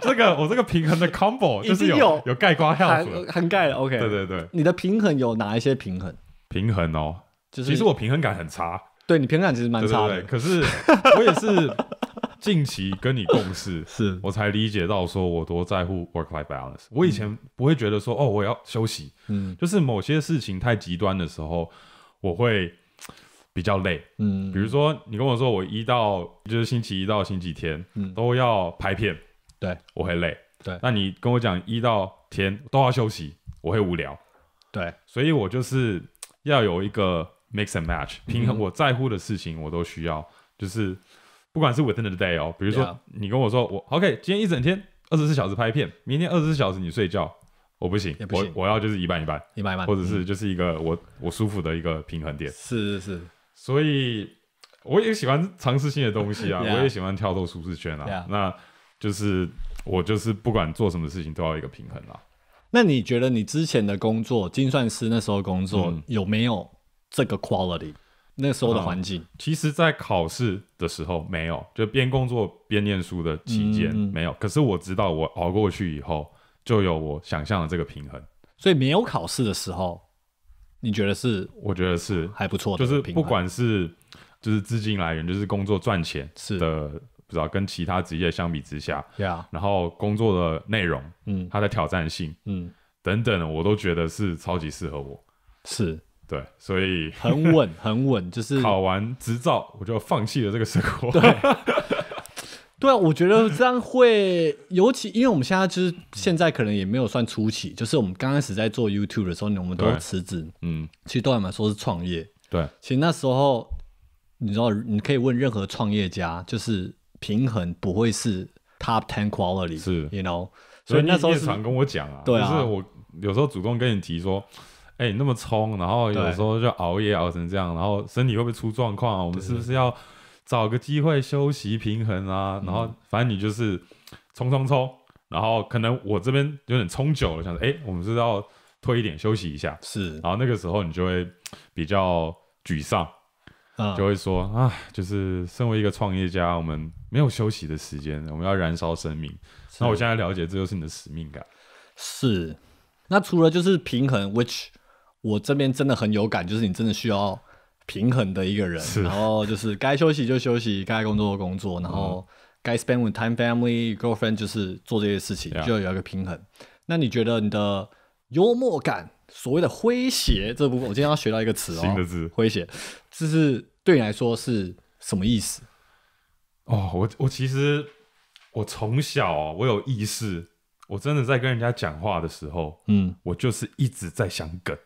这个我这个平衡的 combo 就是有有盖瓜 health，涵盖了 OK。对对对，你的平衡有哪一些平衡？平衡哦，就是其实我平衡感很差。对你平衡感其实蛮差的，可是我也是近期跟你共事，是我才理解到说我多在乎 work life balance。我以前不会觉得说哦我要休息，嗯，就是某些事情太极端的时候。我会比较累，嗯，比如说你跟我说我一到就是星期一到星期天，嗯，都要拍片，对我会累，对，那你跟我讲一到天都要休息，我会无聊，对，所以我就是要有一个 mix and match 平衡，我在乎的事情我都需要，就是不管是 within the day 哦，比如说你跟我说我 OK，今天一整天二十四小时拍片，明天二十四小时你睡觉。我不行，我我要就是一半一半，一半一半，或者是就是一个我我舒服的一个平衡点。是是是，所以我也喜欢尝试性的东西啊，我也喜欢跳出舒适圈啊。那就是我就是不管做什么事情都要一个平衡啊。那你觉得你之前的工作，精算师那时候工作有没有这个 quality？那时候的环境，其实，在考试的时候没有，就边工作边念书的期间没有。可是我知道我熬过去以后。就有我想象的这个平衡，所以没有考试的时候，你觉得是？我觉得是还不错，就是不管是就是资金来源，就是工作赚钱是的，不知道跟其他职业相比之下，然后工作的内容，嗯，它的挑战性，嗯，等等，我都觉得是超级适合我，是对，所以很稳很稳，就是考完执照我就放弃了这个生活。对啊，我觉得这样会，尤其因为我们现在就是现在可能也没有算初期，就是我们刚开始在做 YouTube 的时候，我们都辞职，嗯，其实都还蛮说是创业，对，其实那时候你知道，你可以问任何创业家，就是平衡不会是 Top Ten Quality，是，You know，所以那时候常跟我讲啊，就是我有时候主动跟你提说，哎，你那么冲，然后有时候就熬夜熬成这样，然后身体会不会出状况啊？我们是不是要？找个机会休息平衡啊，然后反正你就是冲冲冲，然后可能我这边有点冲久了，想着哎，我们是要推一点休息一下，是，然后那个时候你就会比较沮丧，就会说啊，就是身为一个创业家，我们没有休息的时间，我们要燃烧生命。那我现在了解，这就是你的使命感。是，那除了就是平衡，which 我这边真的很有感，就是你真的需要。平衡的一个人，然后就是该休息就休息，该工作工作，然后该 spend w i time h t family girlfriend 就是做这些事情，就要一个平衡。那你觉得你的幽默感，所谓的诙谐这部分，我今天要学到一个词哦，新的字，诙谐，这是对你来说是什么意思？哦，我我其实我从小我有意识，我真的在跟人家讲话的时候，嗯，我就是一直在想梗。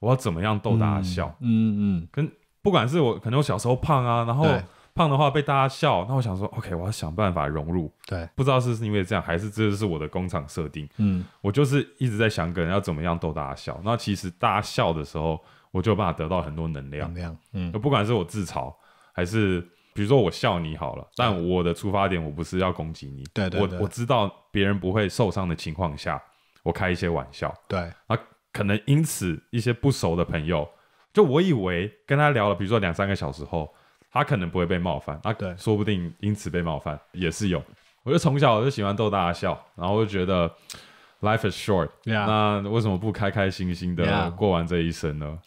我要怎么样逗大家笑？嗯嗯，跟不管是我可能我小时候胖啊，然后胖的话被大家笑，那我想说，OK，我要想办法融入。对，不知道是是因为这样，还是这就是我的工厂设定。嗯，我就是一直在想，个人要怎么样逗大家笑。那其实大家笑的时候，我就有办法得到很多能量。嗯，不管是我自嘲，还是比如说我笑你好了，但我的出发点我不是要攻击你。对对我我知道别人不会受伤的情况下，我开一些玩笑。对啊。可能因此一些不熟的朋友，就我以为跟他聊了，比如说两三个小时后，他可能不会被冒犯，啊，对，说不定因此被冒犯也是有。我就从小我就喜欢逗大家笑，然后我就觉得 life is short，那为什么不开开心心的过完这一生呢？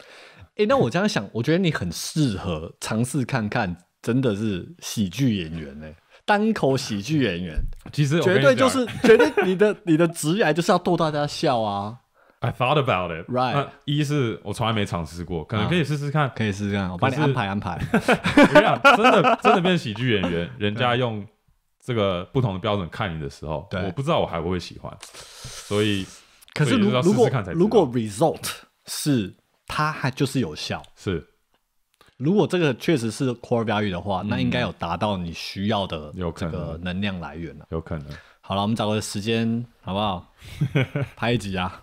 哎，那我这样想，我觉得你很适合尝试看看，真的是喜剧演员呢，单口喜剧演员，其实绝对就是绝对你的你的职业就是要逗大家笑啊。I thought about it. Right，一是我从来没尝试过，可能可以试试看。可以试试看，我帮你安排安排。真的真的变喜剧演员，人家用这个不同的标准看你的时候，我不知道我还会不会喜欢。所以，可是如果如果 result 是它还就是有效，是如果这个确实是 core value 的话，那应该有达到你需要的有这个能量来源了，有可能。好了，我们找个时间好不好？拍一集啊，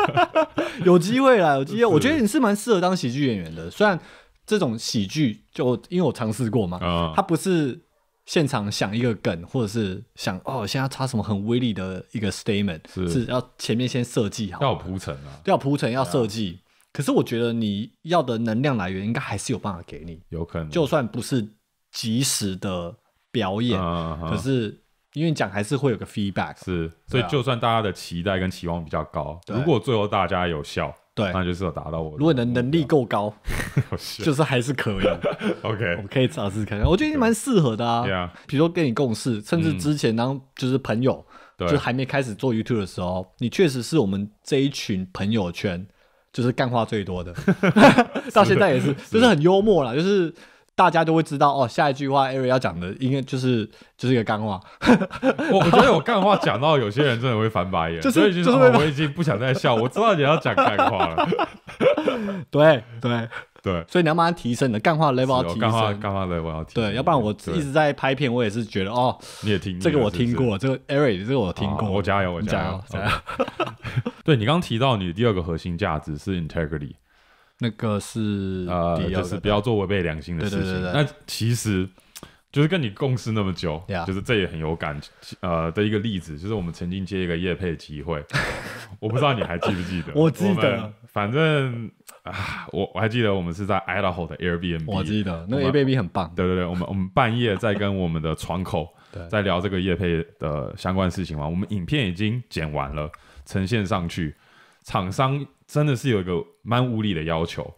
有机会了，有机会。我觉得你是蛮适合当喜剧演员的，虽然这种喜剧就因为我尝试过嘛，它不是现场想一个梗，或者是想哦，现在插什么很威力的一个 statement，是要前面先设计好，要铺陈啊，要铺陈要设计。可是我觉得你要的能量来源，应该还是有办法给你，有可能就算不是及时的表演，可是。因为讲还是会有个 feedback，是，所以就算大家的期待跟期望比较高，如果最后大家有效，对，那就是有达到我。如果能能力够高，就是还是可以。OK，我可以尝试看看。我觉得你蛮适合的啊。对啊，比如说跟你共事，甚至之前当就是朋友，就还没开始做 YouTube 的时候，你确实是我们这一群朋友圈就是干话最多的，到现在也是，就是很幽默啦，就是。大家都会知道哦，下一句话艾瑞要讲的应该就是就是一个干话。我 我觉得我干话讲到有些人真的会翻白眼，就是我已经不想再笑，我知道你要讲干话了。对对对，所以你要慢慢提升你的干话 level，提升干话干话 level。我要对，要不然我一直在拍片，我也是觉得哦，你也听这个我听过，这个艾瑞这个我听过。我加油，我加油，加 油！对你刚刚提到你的第二个核心价值是 integrity。那个是呃，就是不要做违背良心的事情。那其实就是跟你共事那么久，就是这也很有感呃的一个例子，就是我们曾经接一个夜配机会，我不知道你还记不记得？我记得，反正啊，我我还记得我们是在 Idaho 的 Airbnb，我记得那个 Airbnb 很棒。对对对，我们我们半夜在跟我们的窗口在聊这个夜配的相关事情嘛，我们影片已经剪完了，呈现上去。厂商真的是有一个蛮无理的要求，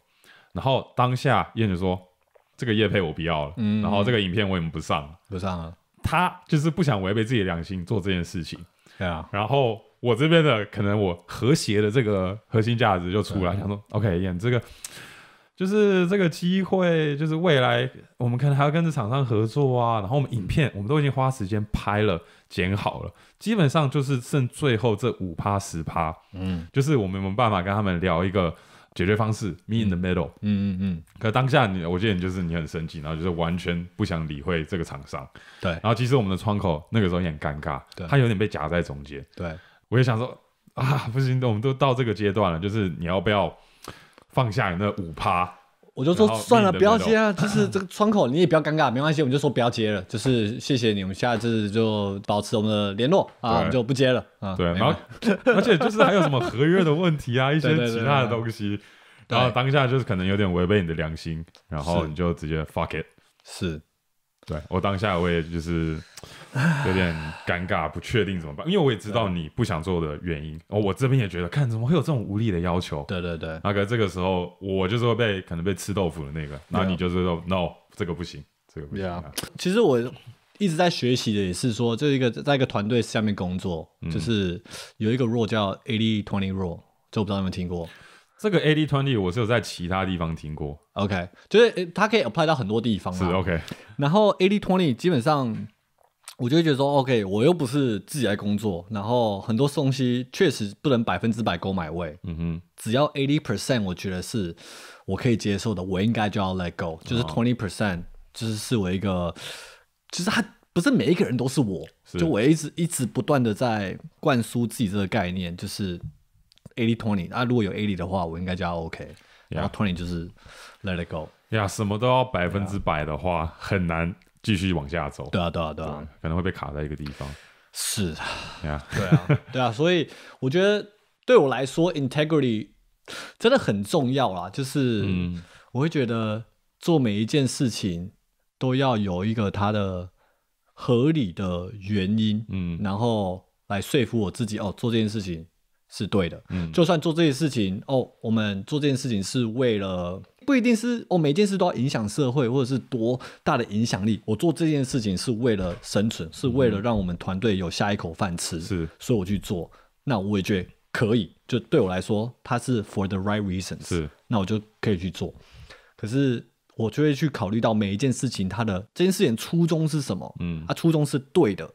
然后当下燕子说：“这个叶配我不要了，嗯、然后这个影片我也不上，不上了。”他就是不想违背自己的良心做这件事情。对啊，然后我这边的可能我和谐的这个核心价值就出来，想说：“OK，演这个就是这个机会，就是未来我们可能还要跟着厂商合作啊，然后我们影片我们都已经花时间拍了。”剪好了，基本上就是剩最后这五趴十趴，嗯，就是我们没办法跟他们聊一个解决方式 m e i n the middle，嗯嗯嗯。可当下你，我觉得你就是你很生气，然后就是完全不想理会这个厂商，对。然后其实我们的窗口那个时候也很尴尬，对，他有点被夹在中间，对。我也想说，啊，不行，我们都到这个阶段了，就是你要不要放下你那五趴？我就说算了，不要接啊！就是这个 窗口，你也不要尴尬，没关系，我们就说不要接了。就是谢谢你，我们下次就保持我们的联络啊，就不接了。对，然后 而且就是还有什么合约的问题啊，一些其他的东西，然后当下就是可能有点违背你的良心，然后你就直接 fuck it。是。对我当下我也就是有点尴尬，不确定怎么办，因为我也知道你不想做的原因。哦，我这边也觉得，看怎么会有这种无理的要求。对对对，那个这个时候我就是会被可能被吃豆腐的那个，然后你就是说 no，这个不行，这个不行。其实我一直在学习的也是说，这一个在一个团队下面工作，就是有一个 role 叫 eighty twenty role，这我不知道有没有听过。这个 eighty twenty 我是有在其他地方听过，OK，就是它可以 apply 到很多地方嘛，是 OK。然后 eighty twenty 基本上，我就会觉得说，OK，我又不是自己来工作，然后很多东西确实不能百分之百购买位，嗯哼，只要 eighty percent 我觉得是我可以接受的，我应该就要 let go，就是 twenty percent 就是我一个，其实他不是每一个人都是我，就我一直一直不断的在灌输自己这个概念，就是。eighty twenty，那如果有 eighty 的话，我应该加 OK，然后 twenty 就是 let it go 呀。什么都要百分之百的话，很难继续往下走。对啊，对啊，对啊，可能会被卡在一个地方。是啊，对啊，对啊，所以我觉得对我来说，integrity 真的很重要啦。就是我会觉得做每一件事情都要有一个它的合理的原因，嗯，然后来说服我自己哦，做这件事情。是对的，嗯，就算做这件事情哦，我们做这件事情是为了，不一定是哦，每件事都要影响社会或者是多大的影响力。我做这件事情是为了生存，是为了让我们团队有下一口饭吃，是，所以我去做，那我也觉得可以，就对我来说，它是 for the right reasons，是，那我就可以去做。可是我就会去考虑到每一件事情，它的这件事情初衷是什么，嗯，它初衷是对的，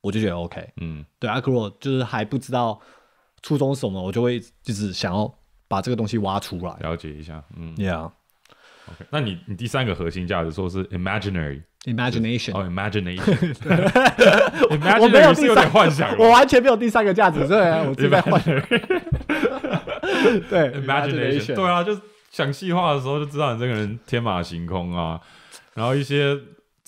我就觉得 OK，嗯，对，阿克洛就是还不知道。初衷是什么？我就会就是想要把这个东西挖出来，了解一下。嗯，Yeah。OK，那你你第三个核心价值说是 imaginary imagination，哦 imagination。我没有第三幻想，我完全没有第三个价值，对，我是在幻想。对 imagination，对啊，就想细化的时候就知道你这个人天马行空啊，然后一些。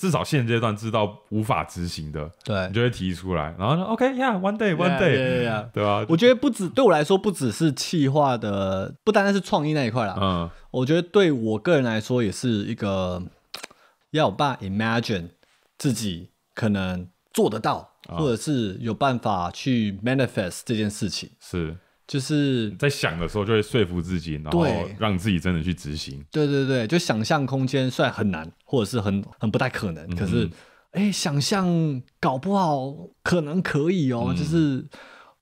至少现阶段知道无法执行的，对，你就会提出来，然后呢 OK，Yeah，One day，One day，对吧？我觉得不止对我来说，不只是企划的，不单单是创意那一块啦，嗯，我觉得对我个人来说，也是一个要我爸 Imagine 自己可能做得到，或者是有办法去 Manifest 这件事情是。就是在想的时候就会说服自己，然后让自己真的去执行。对对对，就想象空间虽然很难，或者是很很不太可能，可是，哎，想象搞不好可能可以哦。就是，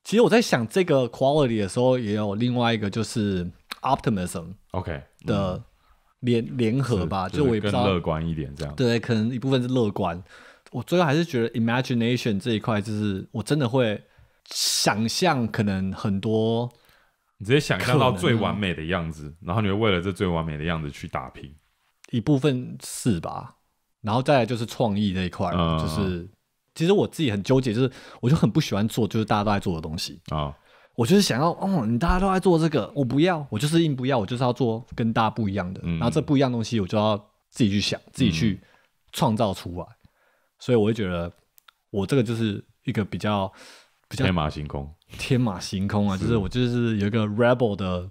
其实我在想这个 quality 的时候，也有另外一个就是 optimism，OK 的联联合吧，就我也不知道乐观一点这样。对，可能一部分是乐观。我最后还是觉得 imagination 这一块，就是我真的会。想象可能很多，你直接想象到最完美的样子，然后你会为了这最完美的样子去打拼。一部分是吧，然后再来就是创意这一块，就是其实我自己很纠结，就是我就很不喜欢做就是大家都在做的东西啊，我就是想要哦，你大家都在做这个，我不要，我就是硬不要，我就是要做跟大家不一样的，然后这不一样东西我就要自己去想，自己去创造出来，所以我会觉得我这个就是一个比较。天马行空，天马行空啊！就是我，就是有一个 rebel 的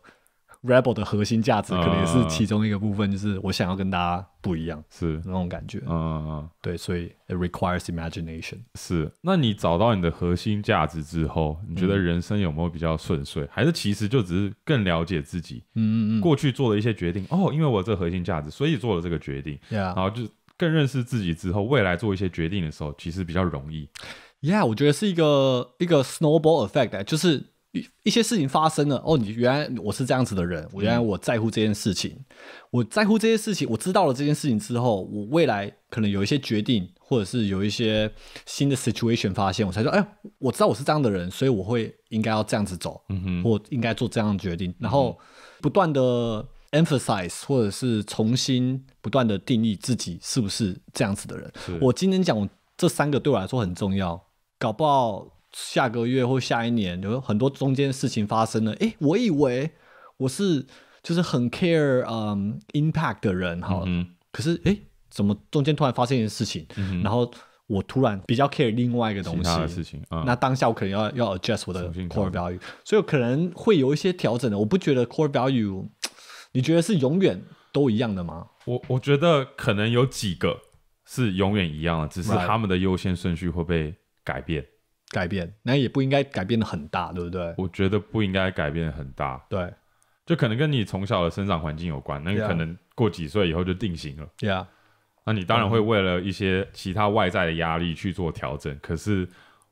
rebel 的核心价值，可能也是其中一个部分，就是我想要跟大家不一样，是那种感觉。嗯嗯，对，所以 it requires imagination。是，那你找到你的核心价值之后，你觉得人生有没有比较顺遂？还是其实就只是更了解自己？嗯嗯嗯。过去做了一些决定，哦，因为我这个核心价值，所以做了这个决定。然后就更认识自己之后，未来做一些决定的时候，其实比较容易。Yeah，我觉得是一个一个 snowball effect，就是一一些事情发生了哦，你原来我是这样子的人，我原来我在乎这件事情，我在乎这些事情，我知道了这件事情之后，我未来可能有一些决定，或者是有一些新的 situation 发现，我才说，哎，我知道我是这样的人，所以我会应该要这样子走，嗯哼，我应该做这样的决定，然后不断的 emphasize，或者是重新不断的定义自己是不是这样子的人。我今天讲这三个对我来说很重要。搞不好下个月或下一年有很多中间事情发生了。诶，我以为我是就是很 care 嗯 impact 的人哈，可是诶，怎么中间突然发生一件事情，然后我突然比较 care 另外一个东西，事情。那当下我可能要要 adjust 我的 core value，所以可能会有一些调整的。我不觉得 core value，你觉得是永远都一样的吗？我我觉得可能有几个是永远一样的，只是他们的优先顺序会被。改变，改变，那也不应该改变的很大，对不对？我觉得不应该改变很大，对，就可能跟你从小的生长环境有关，那可能过几岁以后就定型了。对啊，那你当然会为了一些其他外在的压力去做调整，可是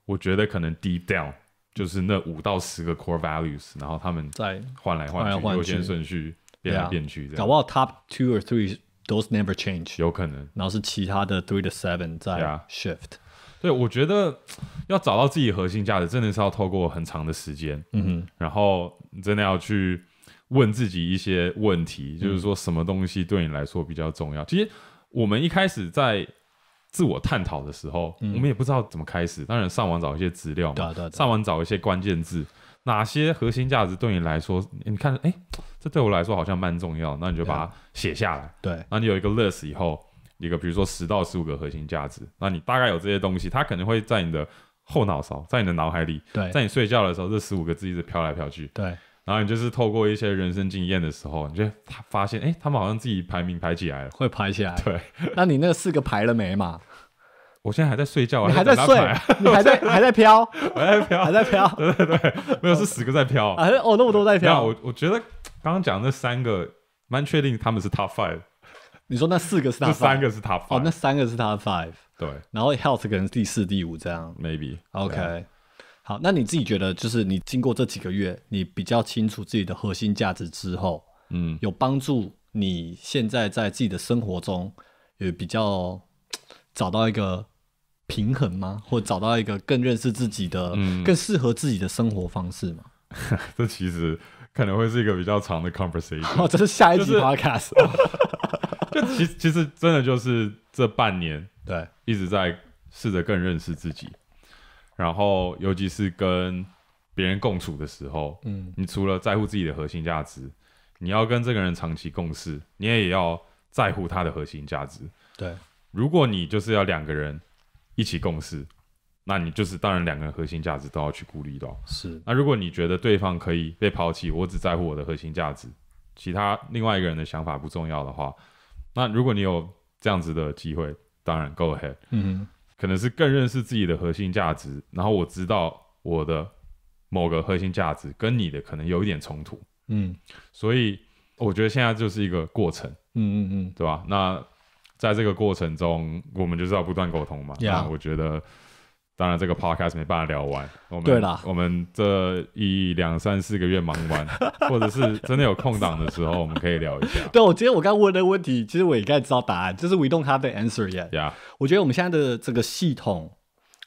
我觉得可能 deep down 就是那五到十个 core values，然后他们再换来换去，优先顺序变来变去，找不到 top two or three，those never change，有可能，然后是其他的 three to seven 在 shift。对，我觉得要找到自己核心价值，真的是要透过很长的时间，嗯哼，然后真的要去问自己一些问题，就是说什么东西对你来说比较重要。其实我们一开始在自我探讨的时候，我们也不知道怎么开始，当然上网找一些资料嘛，对对，上网找一些关键字，哪些核心价值对你来说，你看，哎，这对我来说好像蛮重要，那你就把它写下来，对，那你有一个 list 以后。一个，比如说十到十五个核心价值，那你大概有这些东西，它可能会在你的后脑勺，在你的脑海里，对，在你睡觉的时候，这十五个字一直飘来飘去，对。然后你就是透过一些人生经验的时候，你就发现，哎，他们好像自己排名排起来了，会排起来，对。那你那四个排了没嘛？我现在还在睡觉，还在睡，你还在 还在飘，还在飘，还在飘，对对对，没有是十个在飘，啊哦那么多在飘。我我觉得刚刚讲那三个蛮确定他们是 Top Five。你说那四个是？他，三个是他 five。哦，那三个是他 five。对，然后 health 可能是第四、第五这样。Maybe。OK。好，那你自己觉得，就是你经过这几个月，你比较清楚自己的核心价值之后，嗯，有帮助你现在在自己的生活中，有比较 找到一个平衡吗？或找到一个更认识自己的、更适合自己的生活方式吗？这其实可能会是一个比较长的 conversation。哦，这是下一集 podcast。其其实真的就是这半年，对，一直在试着更认识自己，然后尤其是跟别人共处的时候，嗯，你除了在乎自己的核心价值，你要跟这个人长期共事，你也要在乎他的核心价值。对，如果你就是要两个人一起共事，那你就是当然两个人核心价值都要去顾虑到。是，那如果你觉得对方可以被抛弃，我只在乎我的核心价值，其他另外一个人的想法不重要的话。那如果你有这样子的机会，当然 Go ahead，嗯，可能是更认识自己的核心价值，然后我知道我的某个核心价值跟你的可能有一点冲突，嗯，所以我觉得现在就是一个过程，嗯嗯嗯，对吧？那在这个过程中，我们就是要不断沟通嘛，那我觉得。当然，这个 podcast 没办法聊完。我们对了，我们这一两三四个月忙完，或者是真的有空档的时候，我们可以聊一下。对，我今天我刚问的问题，其实我应该知道答案，就是 We Don't Have Answer Yet。呀，我觉得我们现在的这个系统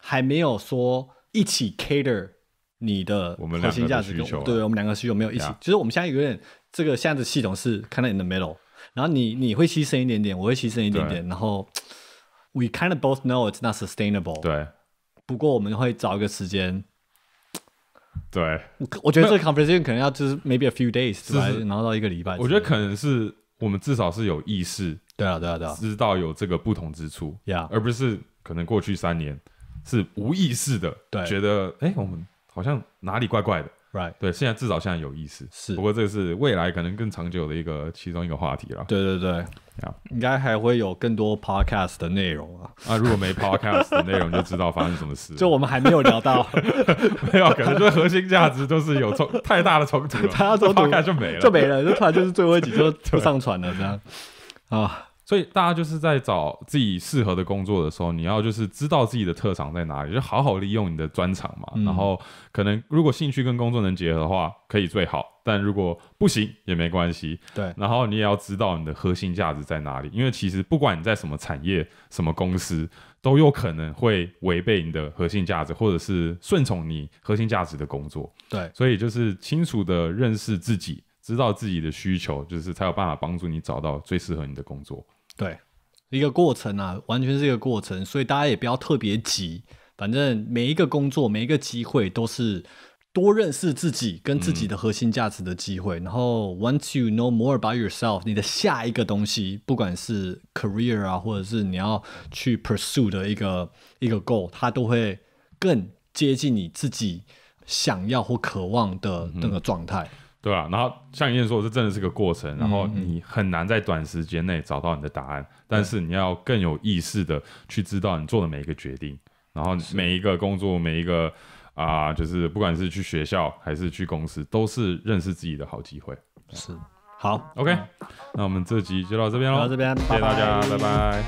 还没有说一起 cater 你的核心价值需求。对，我们两个需求没有一起。其实我们现在有点这个现在的系统是 kind of in the middle。然后你你会牺牲一点点，我会牺牲一点点，然后 we kind of both know it's not sustainable。对。不过我们会找一个时间，对我我觉得这个 conversation 可能要就是 maybe a few days，是然后到一个礼拜。我觉得可能是我们至少是有意识，对啊对啊对啊，知道有这个不同之处，呀，而不是可能过去三年是无意识的，对，觉得哎我们好像哪里怪怪的。Right，对，现在至少现在有意思，是。不过这个是未来可能更长久的一个其中一个话题了。对对对，啊，应该还会有更多 podcast 的内容啊。啊，如果没 podcast 的内容，就知道发生什么事。就我们还没有聊到，没有，可能就核心价值就是有冲太大的冲突，太大冲突就没了，就没了，就突然就是最后一集就不 上传了这样啊。所以大家就是在找自己适合的工作的时候，你要就是知道自己的特长在哪里，就好好利用你的专长嘛。然后可能如果兴趣跟工作能结合的话，可以最好；但如果不行也没关系。对，然后你也要知道你的核心价值在哪里，因为其实不管你在什么产业、什么公司，都有可能会违背你的核心价值，或者是顺从你核心价值的工作。对，所以就是清楚的认识自己，知道自己的需求，就是才有办法帮助你找到最适合你的工作。对，一个过程啊，完全是一个过程，所以大家也不要特别急。反正每一个工作、每一个机会都是多认识自己跟自己的核心价值的机会。然后，once you know more about yourself，你的下一个东西，不管是 career 啊，或者是你要去 pursue 的一个一个 goal，它都会更接近你自己想要或渴望的那个状态。对啊，然后像莹莹说，这真的是个过程，然后你很难在短时间内找到你的答案，但是你要更有意识的去知道你做的每一个决定，然后每一个工作，每一个啊，就是不管是去学校还是去公司，都是认识自己的好机会。是，好，OK，那我们这集就到这边喽，到这边，谢谢大家，拜拜。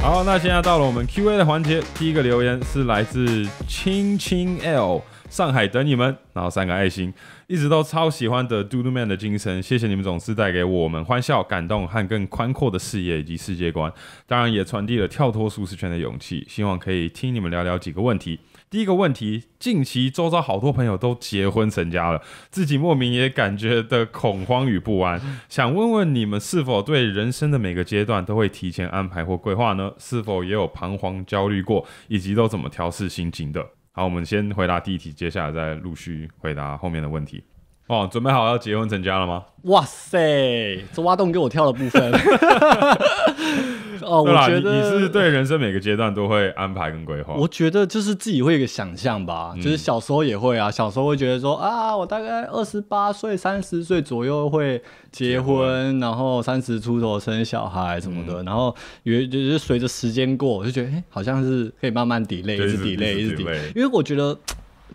好，那现在到了我们 Q A 的环节。第一个留言是来自青青 L，上海等你们，然后三个爱心，一直都超喜欢的 d 嘟 d Man 的精神。谢谢你们总是带给我们欢笑、感动和更宽阔的视野以及世界观，当然也传递了跳脱舒适圈的勇气。希望可以听你们聊聊几个问题。第一个问题，近期周遭好多朋友都结婚成家了，自己莫名也感觉的恐慌与不安，想问问你们是否对人生的每个阶段都会提前安排或规划呢？是否也有彷徨焦虑过，以及都怎么调试心情的？好，我们先回答第一题，接下来再陆续回答后面的问题。哦，准备好要结婚成家了吗？哇塞，这挖洞给我跳的部分。哦，我觉得你是对人生每个阶段都会安排跟规划。我觉得就是自己会一个想象吧，就是小时候也会啊，小时候会觉得说啊，我大概二十八岁、三十岁左右会结婚，然后三十出头生小孩什么的。然后也就是随着时间过，就觉得哎，好像是可以慢慢 delay，一直 delay，一直 delay。因为我觉得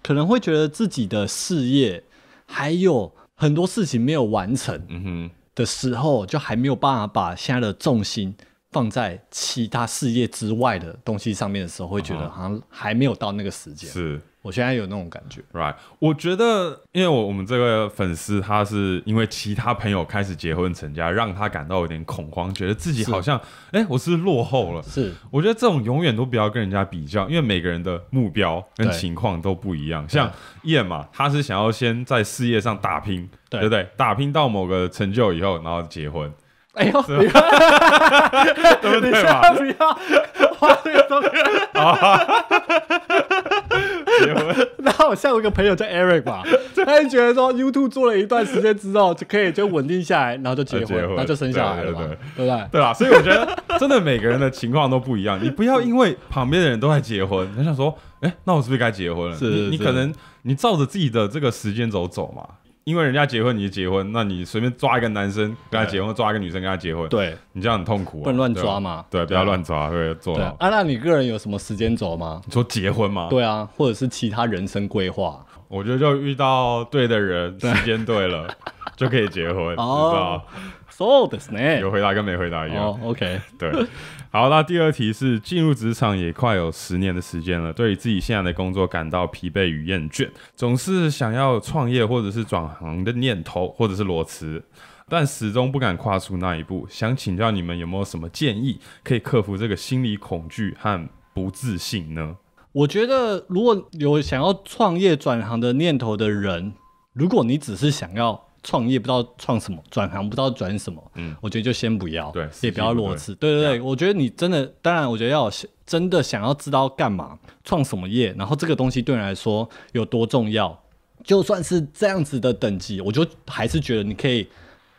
可能会觉得自己的事业。还有很多事情没有完成，的时候就还没有办法把现在的重心放在其他事业之外的东西上面的时候，会觉得好像还没有到那个时间。是。我现在有那种感觉，right？我觉得，因为我我们这个粉丝，他是因为其他朋友开始结婚成家，让他感到有点恐慌，觉得自己好像，哎，我是落后了。是，我觉得这种永远都不要跟人家比较，因为每个人的目标跟情况都不一样。像燕嘛，他是想要先在事业上打拼，对不对？打拼到某个成就以后，然后结婚。哎呦，对不对嘛？哈哈，都这 结婚，然后像我一个朋友叫 Eric 吧，他就觉得说 YouTube 做了一段时间之后，就可以就稳定下来，然后就结婚，然后就生下来了，对不对？对啊，所以我觉得真的每个人的情况都不一样，你不要因为旁边的人都在结婚，你想说，哎，那我是不是该结婚了？是你可能你照着自己的这个时间走走嘛。因为人家结婚你就结婚，那你随便抓一个男生跟他结婚，抓一个女生跟他结婚，对你这样很痛苦。不能乱抓嘛，对，不要乱抓，会做到。啊，那你个人有什么时间轴吗？你说结婚吗？对啊，或者是其他人生规划？我觉得就遇到对的人，时间对了 就可以结婚，知道？说的是呢，有回答跟没回答一样。OK，对。好，那第二题是进入职场也快有十年的时间了，对于自己现在的工作感到疲惫与厌倦，总是想要创业或者是转行的念头，或者是裸辞，但始终不敢跨出那一步。想请教你们有没有什么建议可以克服这个心理恐惧和不自信呢？我觉得如果有想要创业转行的念头的人，如果你只是想要创业不知道创什么，转行不知道转什么，嗯，我觉得就先不要，对，也不要弱次，对对对，我觉得你真的，当然，我觉得要真的想要知道干嘛，创什么业，然后这个东西对你来说有多重要，就算是这样子的等级，我就还是觉得你可以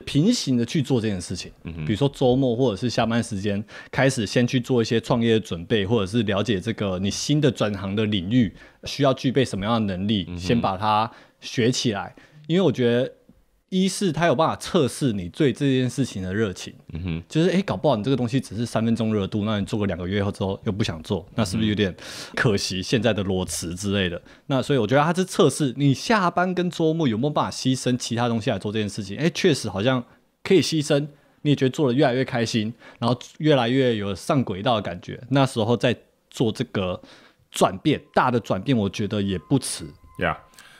平行的去做这件事情，嗯比如说周末或者是下班时间，开始先去做一些创业的准备，或者是了解这个你新的转行的领域需要具备什么样的能力，先把它学起来，因为我觉得。一是他有办法测试你对这件事情的热情，嗯哼，就是哎，搞不好你这个东西只是三分钟热度，那你做个两个月后之后又不想做，那是不是有点可惜？现在的裸辞之类的，那所以我觉得他是测试你下班跟周末有没有办法牺牲其他东西来做这件事情。哎，确实好像可以牺牲，你也觉得做的越来越开心，然后越来越有上轨道的感觉，那时候再做这个转变，大的转变，我觉得也不迟，Yeah。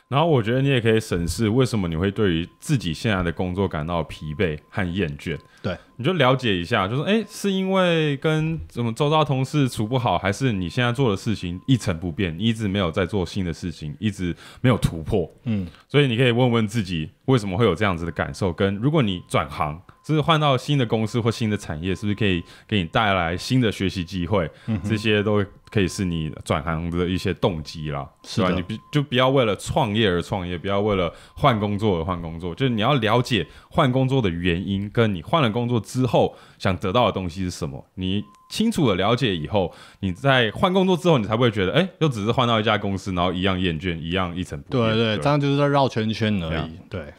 然后我觉得你也可以审视为什么你会对于自己现在的工作感到疲惫和厌倦。对，你就了解一下，就是哎，是因为跟怎么周遭同事处不好，还是你现在做的事情一成不变，一直没有在做新的事情，一直没有突破？嗯，所以你可以问问自己，为什么会有这样子的感受？跟如果你转行。是换到新的公司或新的产业，是不是可以给你带来新的学习机会？嗯，这些都可以是你转行的一些动机啦，是吧？你不就不要为了创业而创业，不要为了换工作而换工作，就是你要了解换工作的原因，跟你换了工作之后想得到的东西是什么。你清楚的了解以后，你在换工作之后，你才会觉得，哎，又只是换到一家公司，然后一样厌倦，一样一层不变。对对，这样就是在绕圈圈而已。对。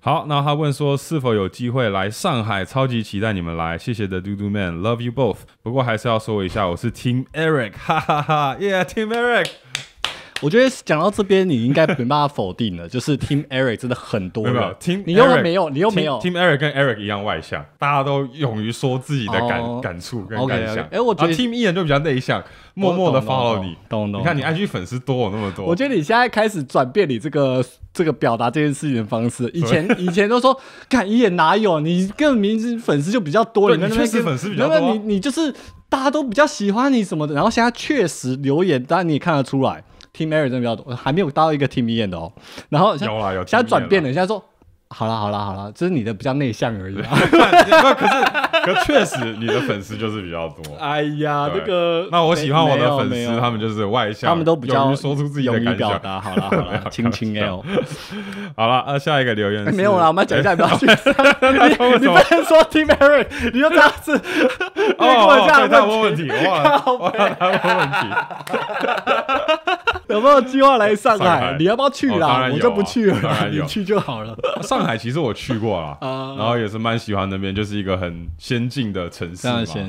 好，那他问说是否有机会来上海，超级期待你们来，谢谢的嘟嘟 man，love you both。不过还是要说一下，我是 Team Eric，哈哈哈，Yeah，Team Eric。我觉得讲到这边，你应该没办法否定了。就是 Team Eric 真的很多，没有 Team，你又没有，你又没有 Team Eric，跟 Eric 一样外向，大家都勇于说自己的感感触跟感想。哎，我觉得 Team 一人就比较内向，默默的 follow 你。懂懂。你看你 I G 粉丝多有那么多。我觉得你现在开始转变你这个这个表达这件事情的方式。以前 以前都说看一眼哪有你，更明名粉丝就比较多，你确实粉丝比较多。那你你就是大家都比较喜欢你什么的，然后现在确实留言，当然你也看得出来。Team Mary 真的比较多，还没有到一个 Team Ian 的哦。然后有啦有，现在转变了，现在说好了好了好了，这是你的比较内向而已。可是可确实，你的粉丝就是比较多。哎呀，这个那我喜欢我的粉丝，他们就是外向，他们都比较说出自己的感达。好了好了，亲亲 L。好了，那下一个留言没有了，我们讲一下表情。你不能 说 Team Mary，你就这样子。哦，他问问题，我忘了问问题。有没有计划来上海？你要不要去啦？我就不去了，你去就好了。上海其实我去过了，然后也是蛮喜欢那边，就是一个很先进的城市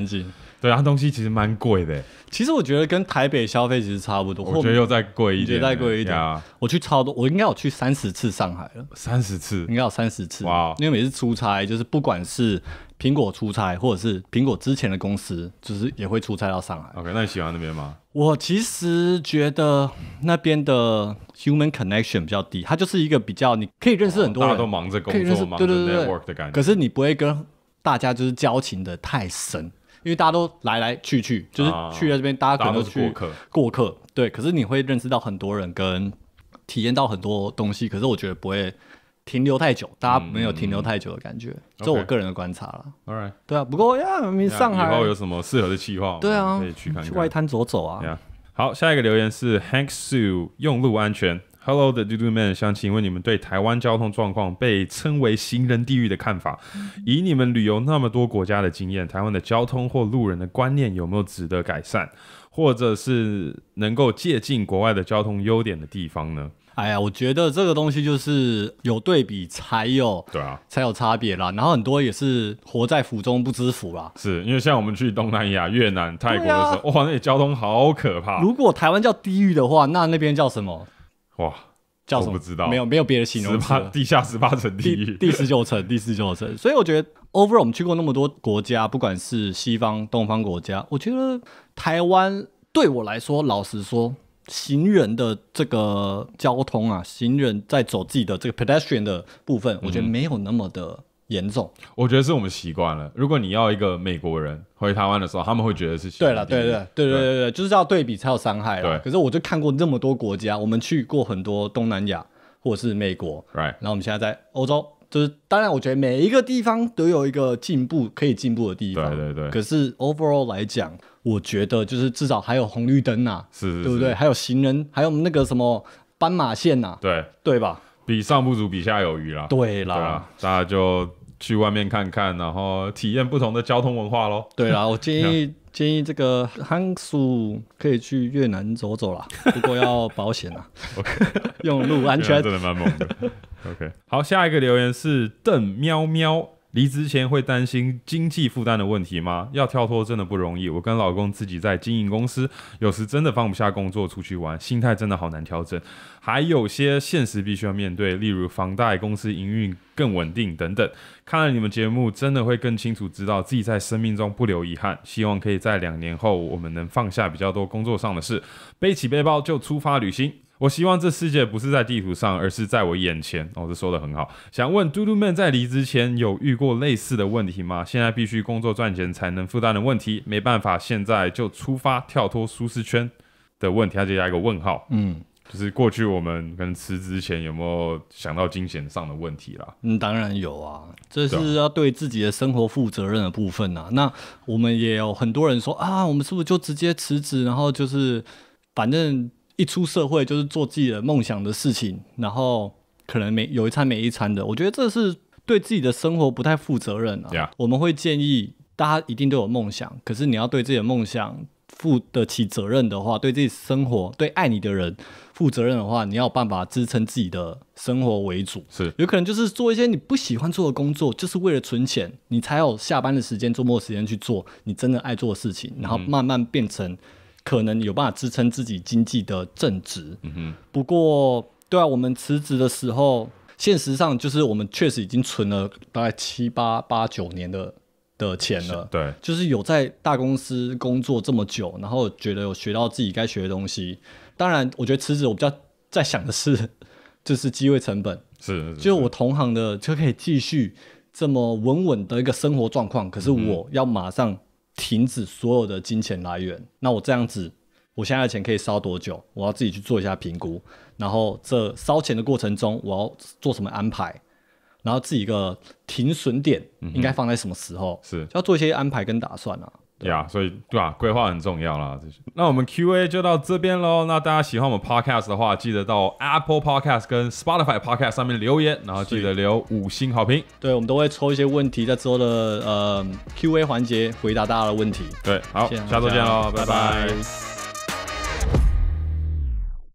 进。对，它东西其实蛮贵的。其实我觉得跟台北消费其实差不多，我觉得又再贵一点。再贵一点？我去超多，我应该有去三十次上海了。三十次，应该有三十次。哇！因为每次出差，就是不管是苹果出差，或者是苹果之前的公司，就是也会出差到上海。OK，那你喜欢那边吗？我其实觉得那边的 human connection 比较低，它就是一个比较你可以认识很多人，都忙着工作，忙着 network 的感觉。可是你不会跟大家就是交情的太深。因为大家都来来去去，就是去在这边，大家可能都是过客。过客，对。可是你会认识到很多人，跟体验到很多东西。可是我觉得不会停留太久，大家没有停留太久的感觉，这我个人的观察了。a l right，对啊。不过呀，你上海以有什么适合的计划？对啊，可以去看去外滩走走啊。好，下一个留言是 Hank Su，e 用路安全。Hello，The d o d o Man，想请问你们对台湾交通状况被称为“行人地狱”的看法？以你们旅游那么多国家的经验，台湾的交通或路人的观念有没有值得改善，或者是能够借鉴国外的交通优点的地方呢？哎呀，我觉得这个东西就是有对比才有对啊，才有差别啦。然后很多也是活在福中不知福啦。是因为像我们去东南亚、越南、泰国的时候，哇，那交通好可怕！如果台湾叫地狱的话，那那边叫什么？哇，叫什么？不知道，没有没有别的形容词。地下十八层地狱，第十九层，第十九层。所以我觉得，overall 我们去过那么多国家，不管是西方、东方国家，我觉得台湾对我来说，老实说，行人的这个交通啊，行人在走自己的这个 pedestrian 的部分，我觉得没有那么的。严重，我觉得是我们习惯了。如果你要一个美国人回台湾的时候，他们会觉得是。对了，对对对对对对就是要对比才有伤害。对，可是我就看过这么多国家，我们去过很多东南亚或者是美国，t 然后我们现在在欧洲，就是当然，我觉得每一个地方都有一个进步可以进步的地方。对对对。可是 overall 来讲，我觉得就是至少还有红绿灯呐，是是，对不对？还有行人，还有我们那个什么斑马线呐，对对吧？比上不足，比下有余啦。对啦，大家就。去外面看看，然后体验不同的交通文化喽。对啦，我建议建议这个憨叔可以去越南走走啦，不过要保险啊，用路安全真的蛮猛的。OK，好，下一个留言是邓喵喵。离职前会担心经济负担的问题吗？要跳脱真的不容易。我跟老公自己在经营公司，有时真的放不下工作出去玩，心态真的好难调整。还有些现实必须要面对，例如房贷、公司营运更稳定等等。看了你们节目真的会更清楚知道自己在生命中不留遗憾。希望可以在两年后，我们能放下比较多工作上的事，背起背包就出发旅行。我希望这世界不是在地图上，而是在我眼前。哦，这说的很好。想问嘟嘟们，在离职前有遇过类似的问题吗？现在必须工作赚钱才能负担的问题，没办法，现在就出发跳脱舒适圈的问题，他就加一个问号。嗯，就是过去我们跟辞职前有没有想到金钱上的问题啦？嗯，当然有啊，这是要对自己的生活负责任的部分啊。那我们也有很多人说啊，我们是不是就直接辞职，然后就是反正。一出社会就是做自己的梦想的事情，然后可能没有一餐没一餐的，我觉得这是对自己的生活不太负责任啊。我们会建议大家一定都有梦想，可是你要对自己的梦想负得起责任的话，对自己生活、对爱你的人负责任的话，你要有办法支撑自己的生活为主。是，有可能就是做一些你不喜欢做的工作，就是为了存钱，你才有下班的时间、周末时间去做你真的爱做的事情，然后慢慢变成。可能有办法支撑自己经济的正值。嗯哼。不过，对啊，我们辞职的时候，现实上就是我们确实已经存了大概七八八九年的的钱了。对，就是有在大公司工作这么久，然后觉得有学到自己该学的东西。当然，我觉得辞职我比较在想的是，就是机会成本。是，就是我同行的就可以继续这么稳稳的一个生活状况，可是我要马上。停止所有的金钱来源，那我这样子，我现在的钱可以烧多久？我要自己去做一下评估，然后这烧钱的过程中，我要做什么安排？然后自己一个停损点应该放在什么时候？是，要做一些安排跟打算啊。呀，所以对吧？规划很重要些，那我们 Q A 就到这边喽。那大家喜欢我们 podcast 的话，记得到 Apple Podcast 跟 Spotify Podcast 上面留言，然后记得留五星好评。对我们都会抽一些问题，在之后的呃 Q A 环节回答大家的问题。对，好，下周见喽，拜拜。